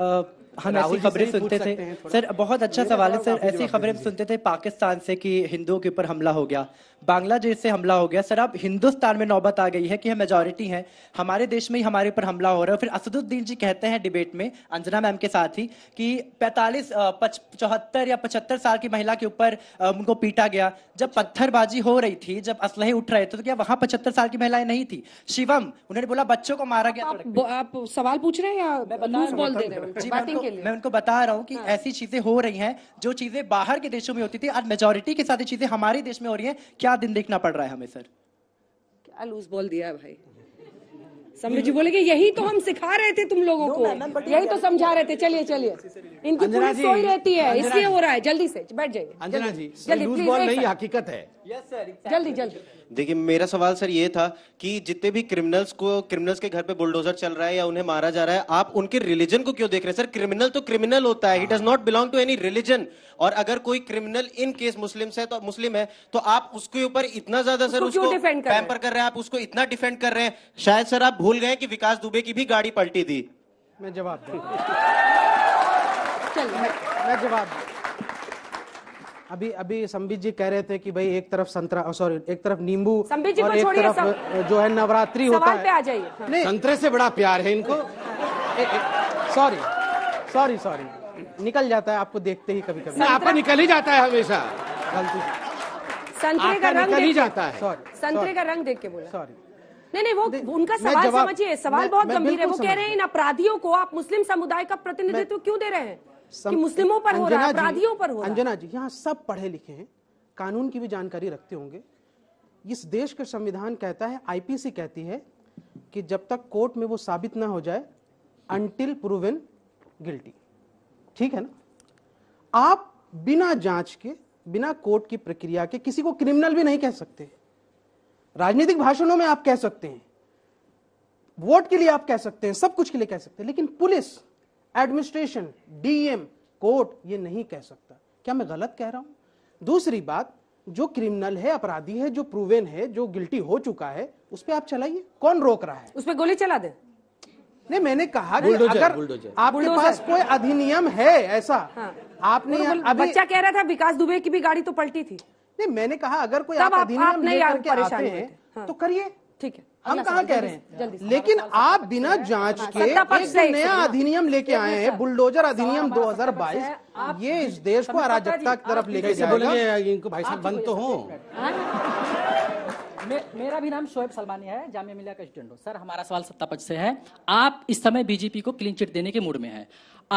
Speaker 4: हम ऐसी खबरें सुनते थे सर बहुत अच्छा सवाल है सर ऐसी खबरें सुनते थे पाकिस्तान से कि हिंदुओं के ऊपर हमला हो गया बांग्लादेश से हमला हो गया सर अब हिंदुस्तान में नौबत आ गई है कि हम मेजोरिटी हैं हमारे देश में ही हमारे ऊपर हमला हो रहा है फिर असदुद्दीन जी कहते हैं डिबेट में अंजना मैम के साथ ही कि पैंतालीस चौहत्तर या पचहत्तर साल की महिला के ऊपर उनको पीटा गया जब पत्थरबाजी हो रही थी जब असलहे उठ रहे थे तो क्या वहाँ पचहत्तर साल की महिलाएं नहीं थी शिवम उन्होंने बोला बच्चों को मारा गया आप, आप सवाल पूछ रहे हैं या मैं बोल दे रहे मैं उनको, बता रहा हूँ कि हाँ। ऐसी चीजें हो रही हैं जो चीजें बाहर के देशों में होती थी आज मेजोरिटी के साथ चीजें हमारे देश में हो रही है क्या क्या दिन देखना पड़ रहा है हमें सर
Speaker 1: क्या लूज बॉल दिया भाई समझ जी बोले कि यही तो हम सिखा रहे थे तुम लोगों को यही तो समझा रहे थे चलिए चलिए इनकी पूरी सोई रहती है इसलिए हो रहा है जल्दी से बैठ जाइए अंजना जी जल्दी नहीं हकीकत है जल्दी जल्दी
Speaker 2: देखिए मेरा सवाल सर ये था कि जितने भी क्रिमिनल्स को क्रिमिनल्स के घर पे बुलडोजर चल रहा है या उन्हें मारा जा रहा है आप उनके रिलीजन को क्यों देख रहे हैं सर क्रिमिनल तो क्रिमिनल होता है ही does not belong to any religion और अगर कोई क्रिमिनल इन केस मुस्लिम है तो मुस्लिम है तो आप उसके ऊपर इतना ज्यादा सर उसको पैम्पर कर रहे हैं आप उसको इतना डिफेंड कर रहे हैं शायद सर आप भूल गए कि विकास दुबे की भी गाड़ी पलटी दी मैं जवाब मैं जवाब अभी अभी संबित जी कह रहे थे कि भाई एक तरफ संतरा सॉरी एक तरफ नींबू और एक तरफ सम... जो है नवरात्रि होता है आ
Speaker 1: जाइए हाँ। संतरे
Speaker 2: से बड़ा प्यार है इनको सॉरी सॉरी सॉरी निकल जाता है आपको देखते ही कभी कभी आपका निकल ही जाता है हमेशा गलती
Speaker 1: संतरे का रंग निकल ही जाता है सॉरी संतरे का रंग देख के बोला सॉरी नहीं नहीं वो उनका सवाल समझिए सवाल बहुत गंभीर है वो कह रहे हैं इन अपराधियों को आप मुस्लिम समुदाय का प्रतिनिधित्व क्यों दे रहे हैं सम... कि मुस्लिमों पर हो रहा है अपराधियों पर हो रहा अंजना जी यहाँ सब पढ़े लिखे हैं कानून
Speaker 2: की भी जानकारी रखते होंगे इस देश का संविधान कहता है आईपीसी कहती है कि जब तक कोर्ट में वो साबित ना हो जाए अनटिल प्रूवन गिल्टी ठीक है ना आप बिना जांच के बिना कोर्ट की प्रक्रिया के किसी को क्रिमिनल भी नहीं कह सकते राजनीतिक भाषणों में आप कह सकते हैं वोट के लिए आप कह सकते हैं सब कुछ के लिए कह सकते हैं लेकिन पुलिस एडमिनिस्ट्रेशन डीएम कोर्ट ये नहीं कह सकता क्या मैं गलत कह रहा हूं दूसरी बात जो क्रिमिनल है अपराधी है जो प्रूवेन है जो गिल्टी हो चुका है उस पर आप चलाइए कौन रोक
Speaker 1: रहा है उस पर गोली चला दे नहीं मैंने कहा कि अगर आपके पास कोई अधिनियम है ऐसा हाँ। आपने अभी बच्चा कह रहा था विकास दुबे की भी गाड़ी तो पलटी थी नहीं मैंने कहा
Speaker 2: अगर कोई आप अधिनियम नहीं के आते हैं हाँ। तो करिए ठीक है हम कहा कह रहे हैं लेकिन आप बिना जांच के एक नया अधिनियम लेके आए हैं बुलडोजर अधिनियम 2022 ये इस देश को अराजकता की तरफ लेके इनको भाई साहब बंद तो हो हाँ?
Speaker 1: मेरा भी नाम शोएब सलमानी है जामिया मिलिया का स्टूडेंट हूँ सर हमारा
Speaker 2: सवाल सत्ता पक्ष से है आप इस समय बीजेपी को क्लीन चिट देने के मूड में है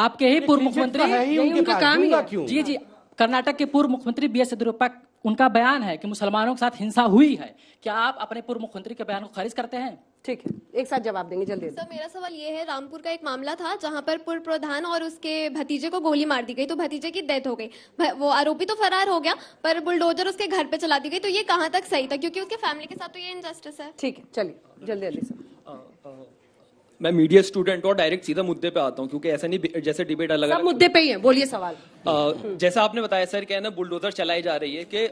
Speaker 2: आपके ही पूर्व मुख्यमंत्री तो काम क्यों जी जी कर्नाटक के पूर्व मुख्यमंत्री बी एस येदियुरप्पा उनका बयान है कि मुसलमानों के साथ हिंसा हुई है क्या आप अपने पूर्व मुख्यमंत्री के बयान को खारिज करते हैं ठीक है
Speaker 4: एक साथ जवाब देंगे जल्दी सर मेरा सवाल ये है रामपुर का एक मामला था जहां पर पूर्व प्रधान और उसके भतीजे को गोली मार दी गई तो भतीजे की डेथ हो गई वो आरोपी तो फरार हो गया पर बुलडोजर उसके घर पे चला दी गई तो ये कहाँ तक सही था क्योंकि उसके फैमिली के साथ तो ये इनजस्टिस है ठीक है चलिए जल्दी जल्दी सर मैं मीडिया स्टूडेंट और डायरेक्ट सीधा मुद्दे पे आता हूँ क्योंकि ऐसा नहीं जैसे डिबेट अलग अलग
Speaker 1: मुद्दे पे ही है बोलिए सवाल
Speaker 4: आ, जैसा आपने बताया सर क्या है ना बुलडोजर चलाई जा रही है कि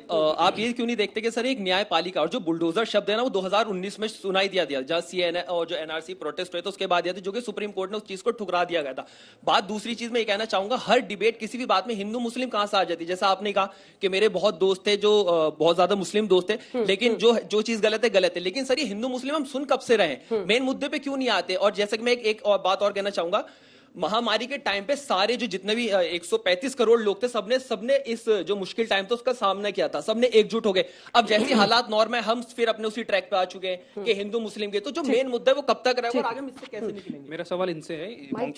Speaker 4: आप ये क्यों नहीं देखते कि सर एक न्यायपालिका और जो बुलडोजर शब्द है ना वो 2019 में सुनाई दिया दिया जहाँ सी और जो एनआरसी प्रोटेस्ट हुए तो उसके बाद जो कि सुप्रीम कोर्ट ने उस चीज को ठुकरा दिया गया था बात दूसरी चीज मैं ये कहना चाहूंगा हर डिबेट किसी भी बात में हिंदू मुस्लिम कहां से आ जाती है जैसा आपने कहा कि मेरे बहुत दोस्त थे जो बहुत ज्यादा मुस्लिम दोस्त थे हम्म, लेकिन हम्म। जो जो चीज गलत है गलत है लेकिन सर ये हिंदू मुस्लिम हम सुन कब से रहे हम्म। मेन मुद्दे पे क्यों नहीं आते और और जैसे कि मैं एक, एक और बात और कहना चाहूंगा महामारी के टाइम पे सारे जो जितने भी 135 करोड़ लोग थे सबने सबने इस जो मुश्किल टाइम था उसका सामना किया था सबने एकजुट हो गए अब जैसे हालात नॉर्म है हम फिर अपने उसी ट्रैक पे आ चुके हैं हम्म। कि हिंदू मुस्लिम के तो जो मेन मुद्दा है वो कब तक रहेगा और आगे हम इससे कैसे हम्म। निकलेंगे मेरा सवाल इनसे है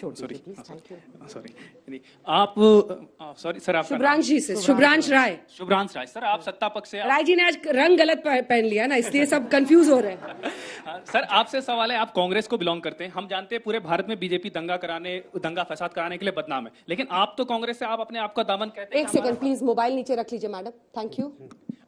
Speaker 4: सॉरी सॉरी आप सॉरी सर आप शुभ्रांश जी से शुभ्रांश राय शुभ्रांश राय सर आप सत्ता पक्ष से राय जी
Speaker 1: ने आज रंग गलत पहन लिया ना इसलिए सब कंफ्यूज हो रहे हैं
Speaker 4: सर हाँ, आपसे सवाल है आप कांग्रेस को बिलोंग करते हैं हम जानते हैं पूरे भारत में बीजेपी दंगा कराने दंगा फसाद कराने के लिए बदनाम है लेकिन आप तो कांग्रेस से आप अपने आप का दामन कहते हैं एक
Speaker 1: सेकंड प्लीज मोबाइल नीचे रख लीजिए मैडम थैंक यू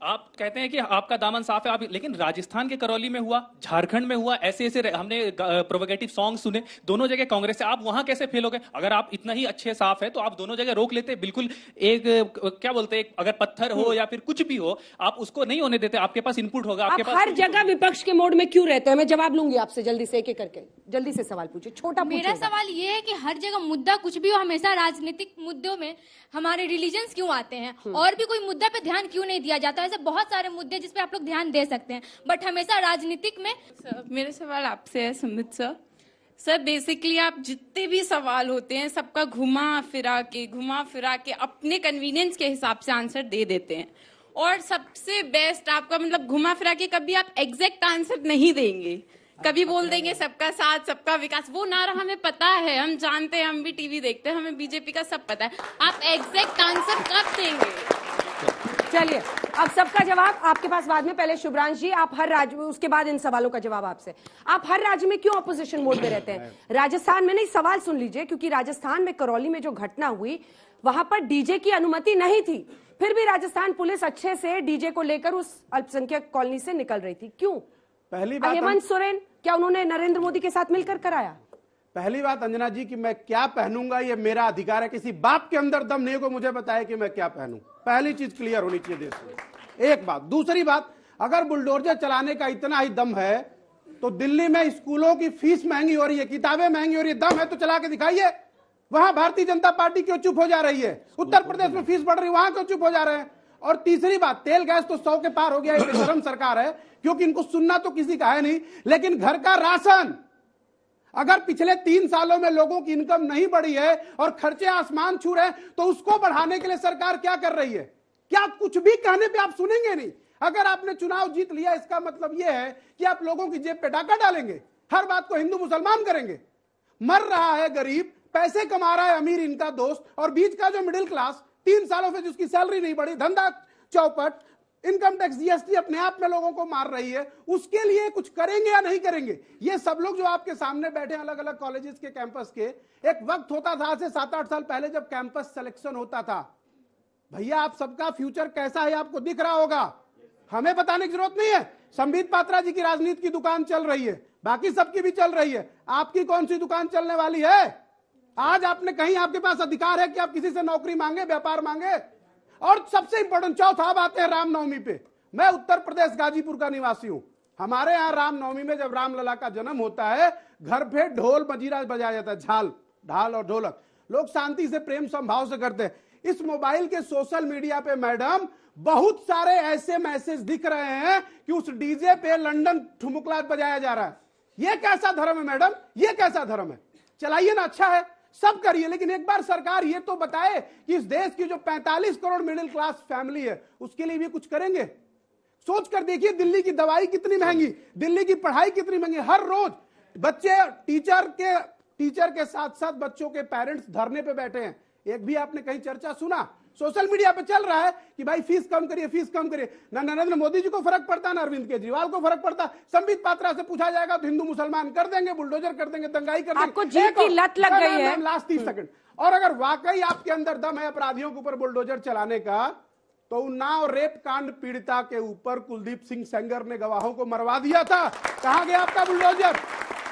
Speaker 4: आप कहते हैं कि आपका दामन साफ है आप लेकिन राजस्थान के करौली में हुआ झारखंड में हुआ ऐसे ऐसे हमने प्रोवोकेटिव सॉन्ग सुने दोनों जगह कांग्रेस से आप वहां कैसे फेल हो गए अगर आप इतना ही अच्छे साफ है तो आप दोनों जगह रोक लेते बिल्कुल एक क्या बोलते हैं अगर पत्थर हो हम्म। या फिर कुछ भी हो आप उसको नहीं होने देते आपके पास इनपुट होगा आपके पास हर जगह
Speaker 1: विपक्ष के मोड में क्यों रहते हैं मैं जवाब लूंगी आपसे जल्दी से एक एक करके जल्दी से सवाल पूछे छोटा मेरा सवाल ये है कि हर जगह मुद्दा कुछ भी हो हमेशा राजनीतिक मुद्दों में हमारे रिलीजन क्यों आते हैं हम्म। और भी कोई मुद्दा पे ध्यान क्यों नहीं दिया जाता है ऐसे मतलब बहुत सारे मुद्दे जिसपे आप लोग ध्यान दे सकते हैं बट हमेशा राजनीतिक में सर, मेरे सवाल आपसे है सुमित सर सर बेसिकली आप जितने भी सवाल होते हैं सबका घुमा फिरा के घुमा फिरा के अपने कन्वीनियंस के हिसाब से आंसर दे देते हैं और सबसे बेस्ट आपका मतलब घुमा फिरा के कभी आप एग्जैक्ट आंसर नहीं देंगे कभी बोल देंगे सबका साथ सबका विकास वो नारा हमें पता है हम जानते हैं हम भी टीवी देखते हैं हमें बीजेपी का सब पता है आप एग्जैक्ट आंसर कब देंगे चलिए अब सबका जवाब आपके पास बाद में पहले शुभ्रांश जी आप हर राज्य उसके बाद इन सवालों का जवाब आपसे आप हर राज्य में क्यों अपोजिशन मोड में रहते हैं राजस्थान में नहीं सवाल सुन लीजिए क्योंकि राजस्थान में करौली में जो घटना हुई वहां पर डीजे की अनुमति नहीं थी फिर भी राजस्थान पुलिस अच्छे से डीजे को लेकर उस अल्पसंख्यक कॉलोनी से निकल रही थी क्यों पहली बात हेमंत सोरेन क्या उन्होंने नरेंद्र मोदी के साथ मिलकर कराया
Speaker 3: पहली बात अंजना जी की मैं क्या पहनूंगा ये मेरा अधिकार है किसी बाप के अंदर दम नहीं को मुझे बताया कि मैं क्या पहनूंगा पहली चीज क्लियर होनी चाहिए देश में एक बात दूसरी बात अगर बुलडोजर चलाने का इतना ही दम है तो दिल्ली में स्कूलों की फीस महंगी हो रही है किताबें महंगी हो रही है दम है तो चला के दिखाइए वहां भारतीय जनता पार्टी क्यों चुप हो जा रही है उत्तर प्रदेश में फीस बढ़ रही है वहां क्यों चुप हो जा रहे हैं और तीसरी बात तेल गैस तो सौ के पार हो गया धर्म सरकार है क्योंकि इनको सुनना तो किसी का है नहीं लेकिन घर का राशन अगर पिछले तीन सालों में लोगों की इनकम नहीं बढ़ी है और खर्चे आसमान छू रहे तो उसको बढ़ाने के लिए सरकार क्या कर रही है क्या कुछ भी कहने पे आप सुनेंगे नहीं अगर आपने चुनाव जीत लिया इसका मतलब यह है कि आप लोगों की जेब पे डाका डालेंगे हर बात को हिंदू मुसलमान करेंगे मर रहा है गरीब पैसे कमा रहा है अमीर इनका दोस्त और बीच का जो मिडिल क्लास तीन सालों से जिसकी सैलरी नहीं बढ़ी धंधा चौपट इनकम टैक्स जीएसटी अपने आप में लोगों को मार रही है उसके लिए कुछ करेंगे या नहीं करेंगे ये सब लोग जो आपके सामने बैठे अलग अलग कॉलेजेस के कैंपस के एक वक्त होता था से सात आठ साल पहले जब कैंपस सिलेक्शन होता था भैया आप सबका फ्यूचर कैसा है आपको दिख रहा होगा हमें बताने की जरूरत नहीं है संबित पात्रा जी की राजनीति की दुकान चल रही है बाकी सबकी भी चल रही है आपकी कौन सी दुकान चलने वाली है आज आपने कहीं आपके पास अधिकार है कि आप किसी से नौकरी मांगे व्यापार मांगे और सबसे इंपॉर्टेंट चौथा अब आते हैं रामनवमी पे मैं उत्तर प्रदेश गाजीपुर का निवासी हूं हमारे यहाँ रामनवमी में जब रामलला का जन्म होता है घर पे ढोल मजीरा बजाया जाता है झाल ढाल और ढोलक लोग शांति से प्रेम संभाव से करते हैं इस मोबाइल के सोशल मीडिया पे मैडम बहुत सारे ऐसे मैसेज दिख रहे हैं कि उस डीजे पे लंदन ठुमुकला बजाया जा रहा है ये कैसा धर्म है मैडम ये कैसा धर्म है चलाइए ना अच्छा है सब करिए लेकिन एक बार सरकार ये तो बताए कि इस देश की जो 45 करोड़ मिडिल क्लास फैमिली है उसके लिए भी कुछ करेंगे सोच कर देखिए दिल्ली की दवाई कितनी महंगी दिल्ली की पढ़ाई कितनी महंगी हर रोज बच्चे टीचर के टीचर के साथ साथ बच्चों के पेरेंट्स धरने पे बैठे हैं एक भी आपने कहीं चर्चा सुना सोशल मीडिया पे चल रहा है कि भाई फीस कम करिए फीस कम करिए ना नरेंद्र मोदी जी को फर्क पड़ता है ना अरविंद केजरीवाल को फर्क पड़ता है संबित पात्रा से पूछा जाएगा तो हिंदू मुसलमान कर देंगे बुलडोजर कर देंगे दंगाई कर देंगे लत लग गई है लास्ट तीस सेकंड और अगर वाकई आपके अंदर दम है अपराधियों के ऊपर बुलडोजर चलाने का तो उन्नाव रेप कांड पीड़िता के ऊपर कुलदीप सिंह सेंगर ने गवाहों को मरवा दिया था कहा गया आपका बुलडोजर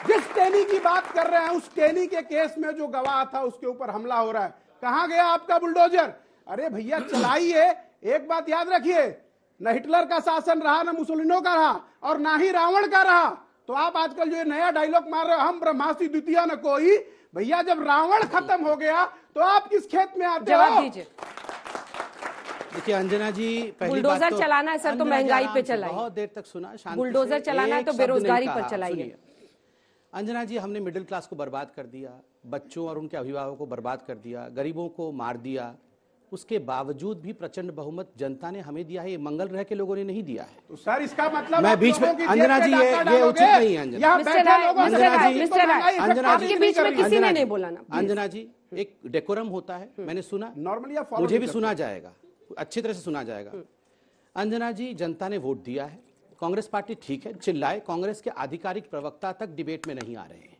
Speaker 3: जिस टेनी की बात कर रहे हैं उस टेनी के केस में जो गवाह था उसके ऊपर हमला हो रहा है कहा गया आपका बुलडोजर अरे भैया चलाइए एक बात याद रखिए न हिटलर का शासन रहा न मुसोलिनो का रहा और ना ही रावण का रहा तो आप आजकल जो नया डायलॉग मार रहे हो हम ब्रह्मास्त्र द्वितीय न कोई भैया जब रावण खत्म हो गया तो आप
Speaker 2: किस खेत में आते हो देखिए अंजना जी पहली बुलडोजर तो, चलाना है सर तो महंगाई पे चलाइए बहुत देर तक सुना शांति बुलडोजर चलाना है तो बेरोजगारी पर चलाइए अंजना जी हमने मिडिल क्लास को बर्बाद कर दिया बच्चों और उनके अभिभावकों को बर्बाद कर दिया गरीबों को मार दिया उसके बावजूद भी प्रचंड बहुमत जनता ने हमें दिया है ये मंगल रह के लोगों ने नहीं दिया है तो सर इसका मतलब मैं बीच में अंजना जी ये ये उचित नहीं है अंजना जी अंजना जी बीच में किसी ने नहीं बोला ना अंजना जी एक डेकोरम होता है हम्म। मैंने सुना नॉर्मली मुझे भी सुना जाएगा अच्छी तरह से सुना जाएगा हम्म। अंजना जी जनता ने वोट दिया है कांग्रेस पार्टी ठीक है चिल्लाए कांग्रेस के आधिकारिक प्रवक्ता तक डिबेट में नहीं आ रहे हैं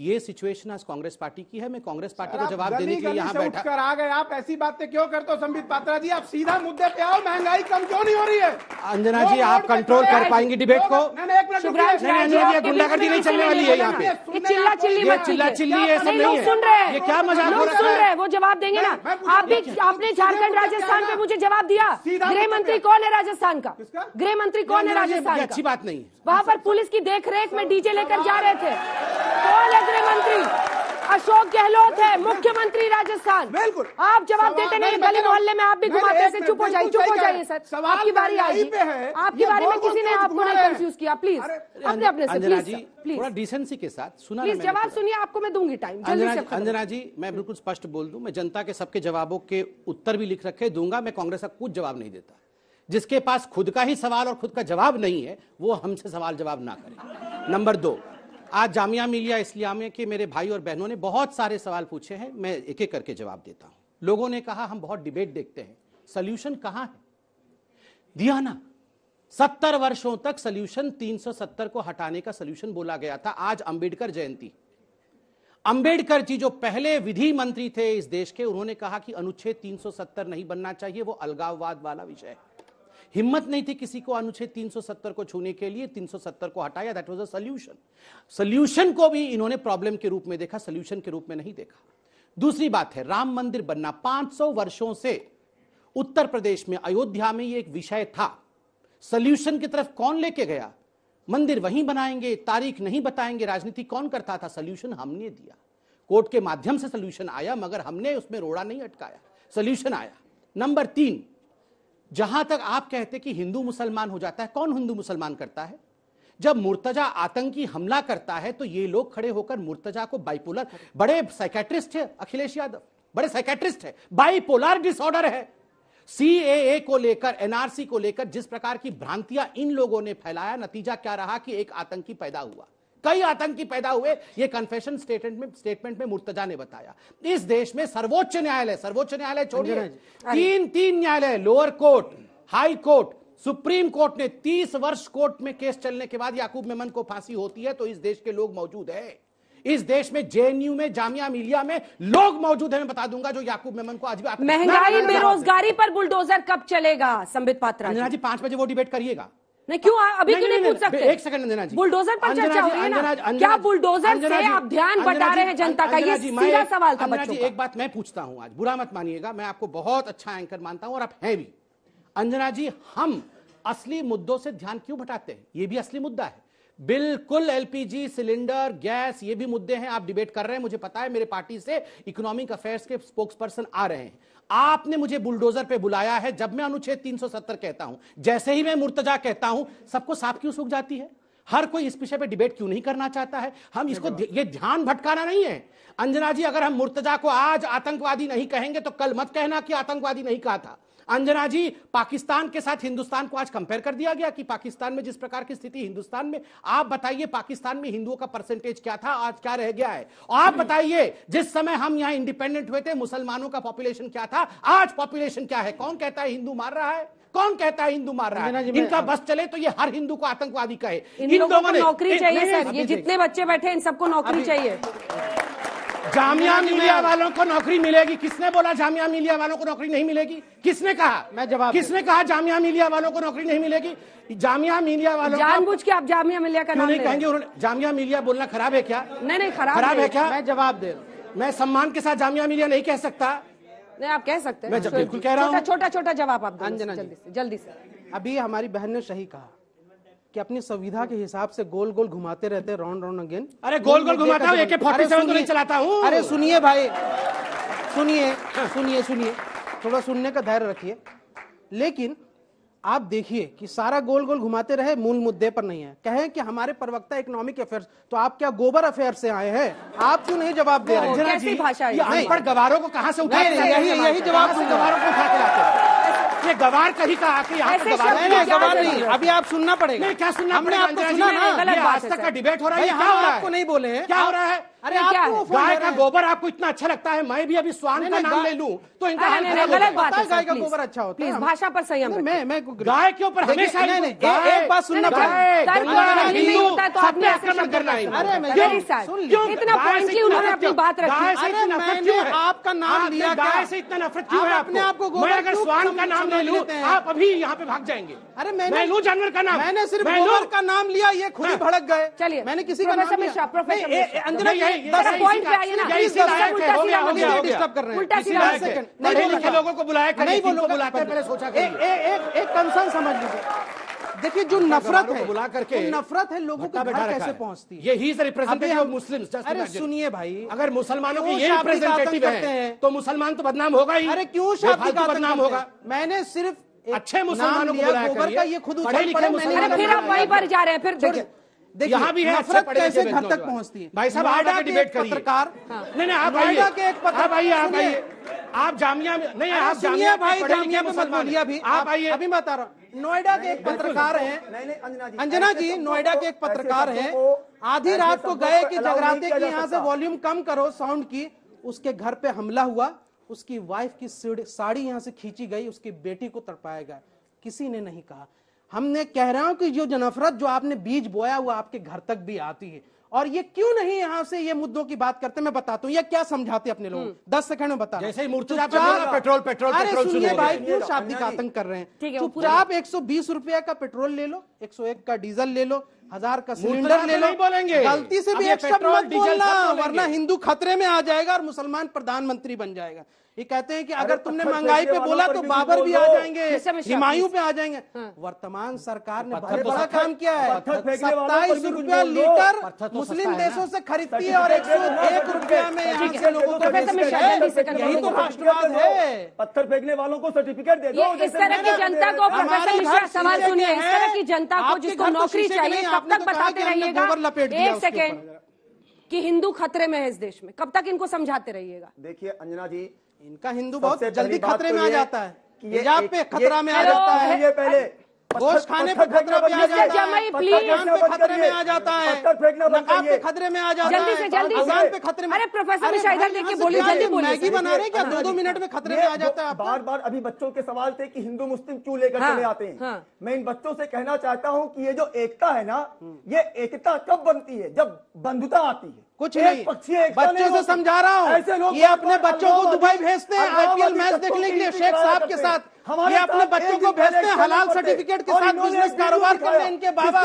Speaker 2: ये सिचुएशन आज कांग्रेस पार्टी की है मैं कांग्रेस पार्टी को जवाब देने के लिए यहाँ बैठा कर
Speaker 3: आ गए आप ऐसी बातें क्यों करते हो संबित पात्रा जी आप सीधा मुद्दे पे आओ महंगाई कम क्यों नहीं हो रही है
Speaker 2: अंजना जी आप कंट्रोल कर पाएंगे डिबेट को गुंडागर्दी नहीं चलने वाली है यहाँ पे
Speaker 1: चिल्ला चिल्ली चिल्ला चिल्ली है सुन रहे ये क्या मजाक सुन रहे है वो जवाब देंगे ना आप भी आपने झारखंड राजस्थान पे मुझे जवाब दिया गृह मंत्री कौन है राजस्थान का गृह मंत्री कौन है राजस्थान अच्छी बात नहीं वहाँ पर पुलिस की देख में डीजे लेकर जा रहे थे कौन है गृह मंत्री अशोक गहलोत है मुख्यमंत्री राजस्थान बिल्कुल आप जवाब देते नहीं गली मोहल्ले में आप भी घुमाते हैं चुप हो जाइए चुप हो जाइए सर आपकी बारी आई आपकी बारे में किसी ने आपको नहीं कंफ्यूज किया प्लीज अपने अपने से प्लीज
Speaker 2: डिसेंसी के साथ सुना प्लीज जवाब
Speaker 1: सुनिए आपको मैं दूंगी टाइम
Speaker 2: अंजना जी मैं बिल्कुल स्पष्ट बोल दूं मैं जनता के सबके जवाबों के उत्तर भी लिख रखे दूंगा मैं कांग्रेस का कुछ जवाब नहीं देता जिसके पास खुद का ही सवाल और खुद का जवाब नहीं है वो हमसे सवाल जवाब ना करे नंबर दो आज जामिया मिलिया इस्लामिया के मेरे भाई और बहनों ने बहुत सारे सवाल पूछे हैं मैं एक एक करके जवाब देता हूं लोगों ने कहा हम बहुत डिबेट देखते हैं सोल्यूशन कहा है दिया ना सत्तर वर्षों तक सौ 370 को हटाने का सोल्यूशन बोला गया था आज अंबेडकर जयंती अंबेडकर जी जो पहले विधि मंत्री थे इस देश के उन्होंने कहा कि अनुच्छेद 370 नहीं बनना चाहिए वो अलगाववाद वाला विषय है हिम्मत नहीं थी किसी को अनुच्छेद 370 को छूने के लिए 370 को हटाया that was a solution solution को भी इन्होंने प्रॉब्लम के रूप में देखा सोल्यूशन के रूप में नहीं देखा दूसरी बात है राम मंदिर बनना 500 वर्षों से उत्तर प्रदेश में अयोध्या में ये एक विषय था सोल्यूशन की तरफ कौन लेके गया मंदिर वहीं बनाएंगे तारीख नहीं बताएंगे राजनीति कौन करता था सोल्यूशन हमने दिया कोर्ट के माध्यम से सोल्यूशन आया मगर हमने उसमें रोड़ा नहीं अटकाया सोल्यूशन आया नंबर तीन जहां तक आप कहते कि हिंदू मुसलमान हो जाता है कौन हिंदू मुसलमान करता है जब मुर्तजा आतंकी हमला करता है तो ये लोग खड़े होकर मुर्तजा को बाइपोलर बड़े साइकेट्रिस्ट है अखिलेश यादव बड़े साइकेट्रिस्ट है बाइपोलर डिसऑर्डर है सी को लेकर एनआरसी को लेकर जिस प्रकार की भ्रांतियां इन लोगों ने फैलाया नतीजा क्या रहा कि एक आतंकी पैदा हुआ कई आतंकी पैदा हुए ये कन्फेशन स्टेटमेंट में स्टेटमेंट में मुर्तजा ने बताया इस देश में सर्वोच्च न्यायालय सर्वोच्च न्यायालय छोड़िए तीन तीन न्यायालय lower court high court Supreme Court ने 30 वर्ष कोर्ट में केस चलने के बाद याकूब मेमन को फांसी होती है तो इस देश के लोग
Speaker 1: मौजूद है
Speaker 2: इस देश में जेएनयू में जामिया मिलिया में लोग मौजूद है मैं बता दूंगा जो याकूब मेमन को आज भी महंगाई बेरोजगारी
Speaker 1: पर बुलडोजर कब चलेगा संबित पात्रा जी पांच बजे वो डिबेट करिएगा नहीं क्यों अभी क्यों नहीं, पूछ सकते एक सेकंड जी बुलडोजर पर चर्चा हो रही है ना क्या बुलडोजर से आप ध्यान बटा रहे हैं जनता का ये सीधा सवाल था बच्चों एक
Speaker 2: बात मैं पूछता आज बुरा मत मानिएगा मैं आपको बहुत अच्छा एंकर मानता हूँ और आप हैं भी अंजना जी हम असली मुद्दों से ध्यान क्यों भटाते हैं ये भी असली मुद्दा है बिल्कुल एलपीजी सिलेंडर गैस ये भी मुद्दे हैं आप डिबेट कर रहे हैं मुझे पता है मेरे पार्टी से इकोनॉमिक अफेयर्स के स्पोक्स पर्सन आ रहे हैं आपने मुझे बुलडोजर पे बुलाया है जब मैं अनुच्छेद 370 कहता हूं जैसे ही मैं मुर्तजा कहता हूं सबको साफ क्यों सूख जाती है हर कोई इस विषय पे डिबेट क्यों नहीं करना चाहता है हम इसको ये ध्यान भटकाना नहीं है अंजना जी अगर हम मुर्तजा को आज आतंकवादी नहीं कहेंगे तो कल मत कहना कि आतंकवादी नहीं कहा था अंजना जी पाकिस्तान के साथ हिंदुस्तान को आज कंपेयर कर दिया गया कि पाकिस्तान में जिस प्रकार की स्थिति हिंदुस्तान में आप बताइए पाकिस्तान में हिंदुओं का परसेंटेज क्या था आज क्या रह गया है आप बताइए जिस समय हम यहां इंडिपेंडेंट हुए थे मुसलमानों का पॉपुलेशन क्या था आज पॉपुलेशन क्या है कौन कहता है हिंदू मार रहा है कौन कहता है हिंदू मार रहा है इनका बस चले तो ये हर हिंदू को आतंकवादी कहे इन लोगों को नौकरी चाहिए सर ये जितने
Speaker 1: बच्चे बैठे इन सबको नौकरी चाहिए जामिया मिलिया वालों को नौकरी मिलेगी किसने बोला
Speaker 2: जामिया मिलिया वालों को नौकरी नहीं मिलेगी किसने कहा मैं जवाब किसने कहा जामिया मिलिया वालों को नौकरी नहीं मिलेगी जामिया मिलिया वालों जानबूझ के आप जामिया मिलिया का नाम नहीं कहेंगे उन्होंने जामिया मिलिया बोलना खराब है क्या नहीं नहीं खराब खराब है क्या मैं जवाब दे रहा हूँ मैं सम्मान के साथ जामिया मिलिया नहीं कह सकता
Speaker 1: नहीं आप कह सकते हैं मैं बिल्कुल कह रहा हूँ छोटा छोटा जवाब आप जल्दी से जल्दी से
Speaker 2: अभी हमारी बहन ने सही कहा कि अपनी सुविधा के हिसाब से गोल गोल घुमाते रहते हैं राउंड राउंड अगेन अरे गोल गोल घुमाता हूँ तो नहीं चलाता हूँ अरे सुनिए भाई सुनिए सुनिए सुनिए थोड़ा सुनने का धैर्य रखिए लेकिन आप देखिए कि सारा गोल गोल घुमाते रहे मूल मुद्दे पर नहीं है कहें कि हमारे प्रवक्ता इकोनॉमिक अफेयर्स तो आप क्या गोबर अफेयर से आए हैं आप क्यों नहीं जवाब दे रहे भाषा गवारों को कहा से उठा यही जवाब गवारों को उठा
Speaker 1: के लाते हैं ये गवार कहीं का आके यहाँ पे गवार नहीं गवार
Speaker 2: नहीं अभी आप सुनना पड़ेगा क्या सुनना हमने आपको सुना ना आज तक का डिबेट हो रहा है आपको नहीं बोले क्या हो रहा है अरे आपको गाय का गोबर आपको इतना अच्छा लगता है मैं भी अभी स्वान का नाम ले लूं तो इनका हाल गलत बात है गाय का गोबर अच्छा होता है भाषा
Speaker 1: पर संयम मैं मैं गाय के ऊपर हमेशा एक बात सुनना तो सबने आक्रमण करना है इतना उन्होंने अपनी बात रखी आपका नाम लिया गाय
Speaker 2: से इतना नफरत क्यों है अपने आप को मैं अगर स्वान का नाम ले लूं आप अभी यहाँ पे भाग जाएंगे अरे मैंने लू जानवर का नाम मैंने सिर्फ गोबर का नाम लिया ये खुद ही भड़क गए चलिए मैंने किसी का नाम लिया प्रोफेसर अंदर देखिए जो नफरत है बुला करके नफरत है लोगों के घर कैसे पहुंचती है यही सर रिप्रेजेंटेटिव ऑफ मुस्लिम अरे सुनिए भाई अगर मुसलमानों की यही रिप्रेजेंटेटिव है तो मुसलमान तो बदनाम होगा ही अरे क्यों का बदनाम होगा मैंने सिर्फ अच्छे मुसलमानों को बुलाया का ये खुद उछल लिखे मैंने फिर आप वहीं पर जा रहे हैं फिर देखिए
Speaker 1: यहाँ भी है नफरत कैसे घर तक
Speaker 2: पहुंचती है भाई साहब आप डिबेट एक पत्रकार हाँ। नहीं नहीं आप आइए के एक पत्रकार भाई आप आइए आप जामिया में नहीं आप जामिया भाई जामिया में मत बोलिए अभी आप आइए अभी बता रहा नोएडा के एक पत्रकार हैं
Speaker 4: अंजना जी नोएडा के एक पत्रकार हैं आधी रात को गए कि जगराते की यहाँ से
Speaker 2: वॉल्यूम कम करो साउंड की उसके घर पे हमला हुआ उसकी वाइफ की साड़ी यहाँ से खींची गई उसकी बेटी को तड़पाया गया किसी ने नहीं कहा हमने कह रहा हूं कि जो नफरत जो आपने बीज बोया हुआ आपके घर तक भी आती है और ये क्यों नहीं यहाँ से ये मुद्दों की बात करते मैं बताता हूँ ये क्या समझाते अपने लोग हम्म। दस सेकंड में बता जैसे ही पेट्रोल पेट्रोल अरे सुनिए भाई क्यों शाब्दिक आतंक कर रहे हैं चुपचाप एक सौ बीस रुपया का पेट्रोल ले लो एक सौ एक का डीजल ले लो हजार का सिलेंडर ले तो लो बोलेंगे गलती से भी एक शब्द मत बोलना वरना हिंदू खतरे में आ जाएगा और मुसलमान प्रधानमंत्री बन जाएगा ये कहते हैं कि अगर तुमने महंगाई पे बोला तो बाबर भी आ जाएंगे हिमायू पे आ जाएंगे हाँ। वर्तमान सरकार ने बहुत तो बड़ा काम किया है सत्ताईस रुपया लीटर तो मुस्लिम देशों से खरीदती है और एक सौ एक रुपया में यहाँ के लोगों को यही तो राष्ट्रवाद
Speaker 4: है पत्थर फेंकने वालों को सर्टिफिकेट दे दो इस तरह की जनता को सवाल सुनिए इस तरह की जनता को जिसको तो नौकरी चाहिए तब तक बताते रहिएगा एक सेकेंड
Speaker 1: कि हिंदू खतरे में है इस देश में कब तक इनको समझाते रहिएगा
Speaker 4: देखिए अंजना जी इनका हिंदू बहुत जल्दी खतरे में आ जाता है हिजाब पे खतरा में आ जाता है ये पहले गोश्त खाने पे खतरा में आ जाता है पे खतरे में आ जाता है नकाब पे खतरे में आ जाता है जल्दी से जल्दी पे
Speaker 1: खतरे में अरे प्रोफेसर मिश्रा इधर देखिए बोलिए जल्दी बोलिए मैगी बना रहे क्या दो दो मिनट में
Speaker 4: खतरे में आ जाता है बार बार अभी बच्चों के सवाल थे कि हिंदू मुस्लिम क्यों लेकर हाँ। चले आते हैं हाँ। मैं इन बच्चों से कहना चाहता हूँ की ये जो एकता है ना ये एकता कब बनती है जब बंधुता आती है कुछ नहीं तो बच्चों से समझा रहा हूँ ये अपने बच्चों को दुबई भेजते हैं आईपीएल मैच देखने के लिए शेख साहब के साथ ये अपने बच्चों को भेजते हैं हलाल सर्टिफिकेट के साथ बिजनेस कारोबार करते हैं इनके बाबा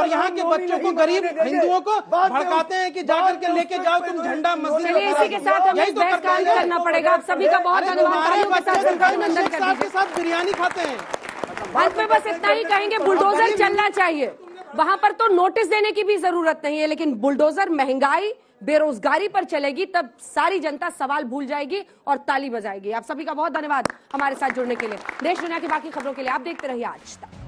Speaker 4: और यहाँ के बच्चों को गरीब हिंदुओं को भड़काते हैं कि
Speaker 2: जाकर के लेके जाओ तुम झंडा मस्जिद के साथ यही तो करना पड़ेगा आप सभी का बहुत
Speaker 1: धन्यवाद के साथ बिरयानी खाते हैं में बस इतना ही कहेंगे बुलडोजर चलना चाहिए वहां पर तो नोटिस देने की भी जरूरत नहीं है लेकिन बुलडोजर महंगाई बेरोजगारी पर चलेगी तब सारी जनता सवाल भूल जाएगी और ताली बजाएगी आप सभी का बहुत धन्यवाद हमारे साथ जुड़ने के लिए देश दुनिया की बाकी खबरों के लिए आप देखते रहिए आज तक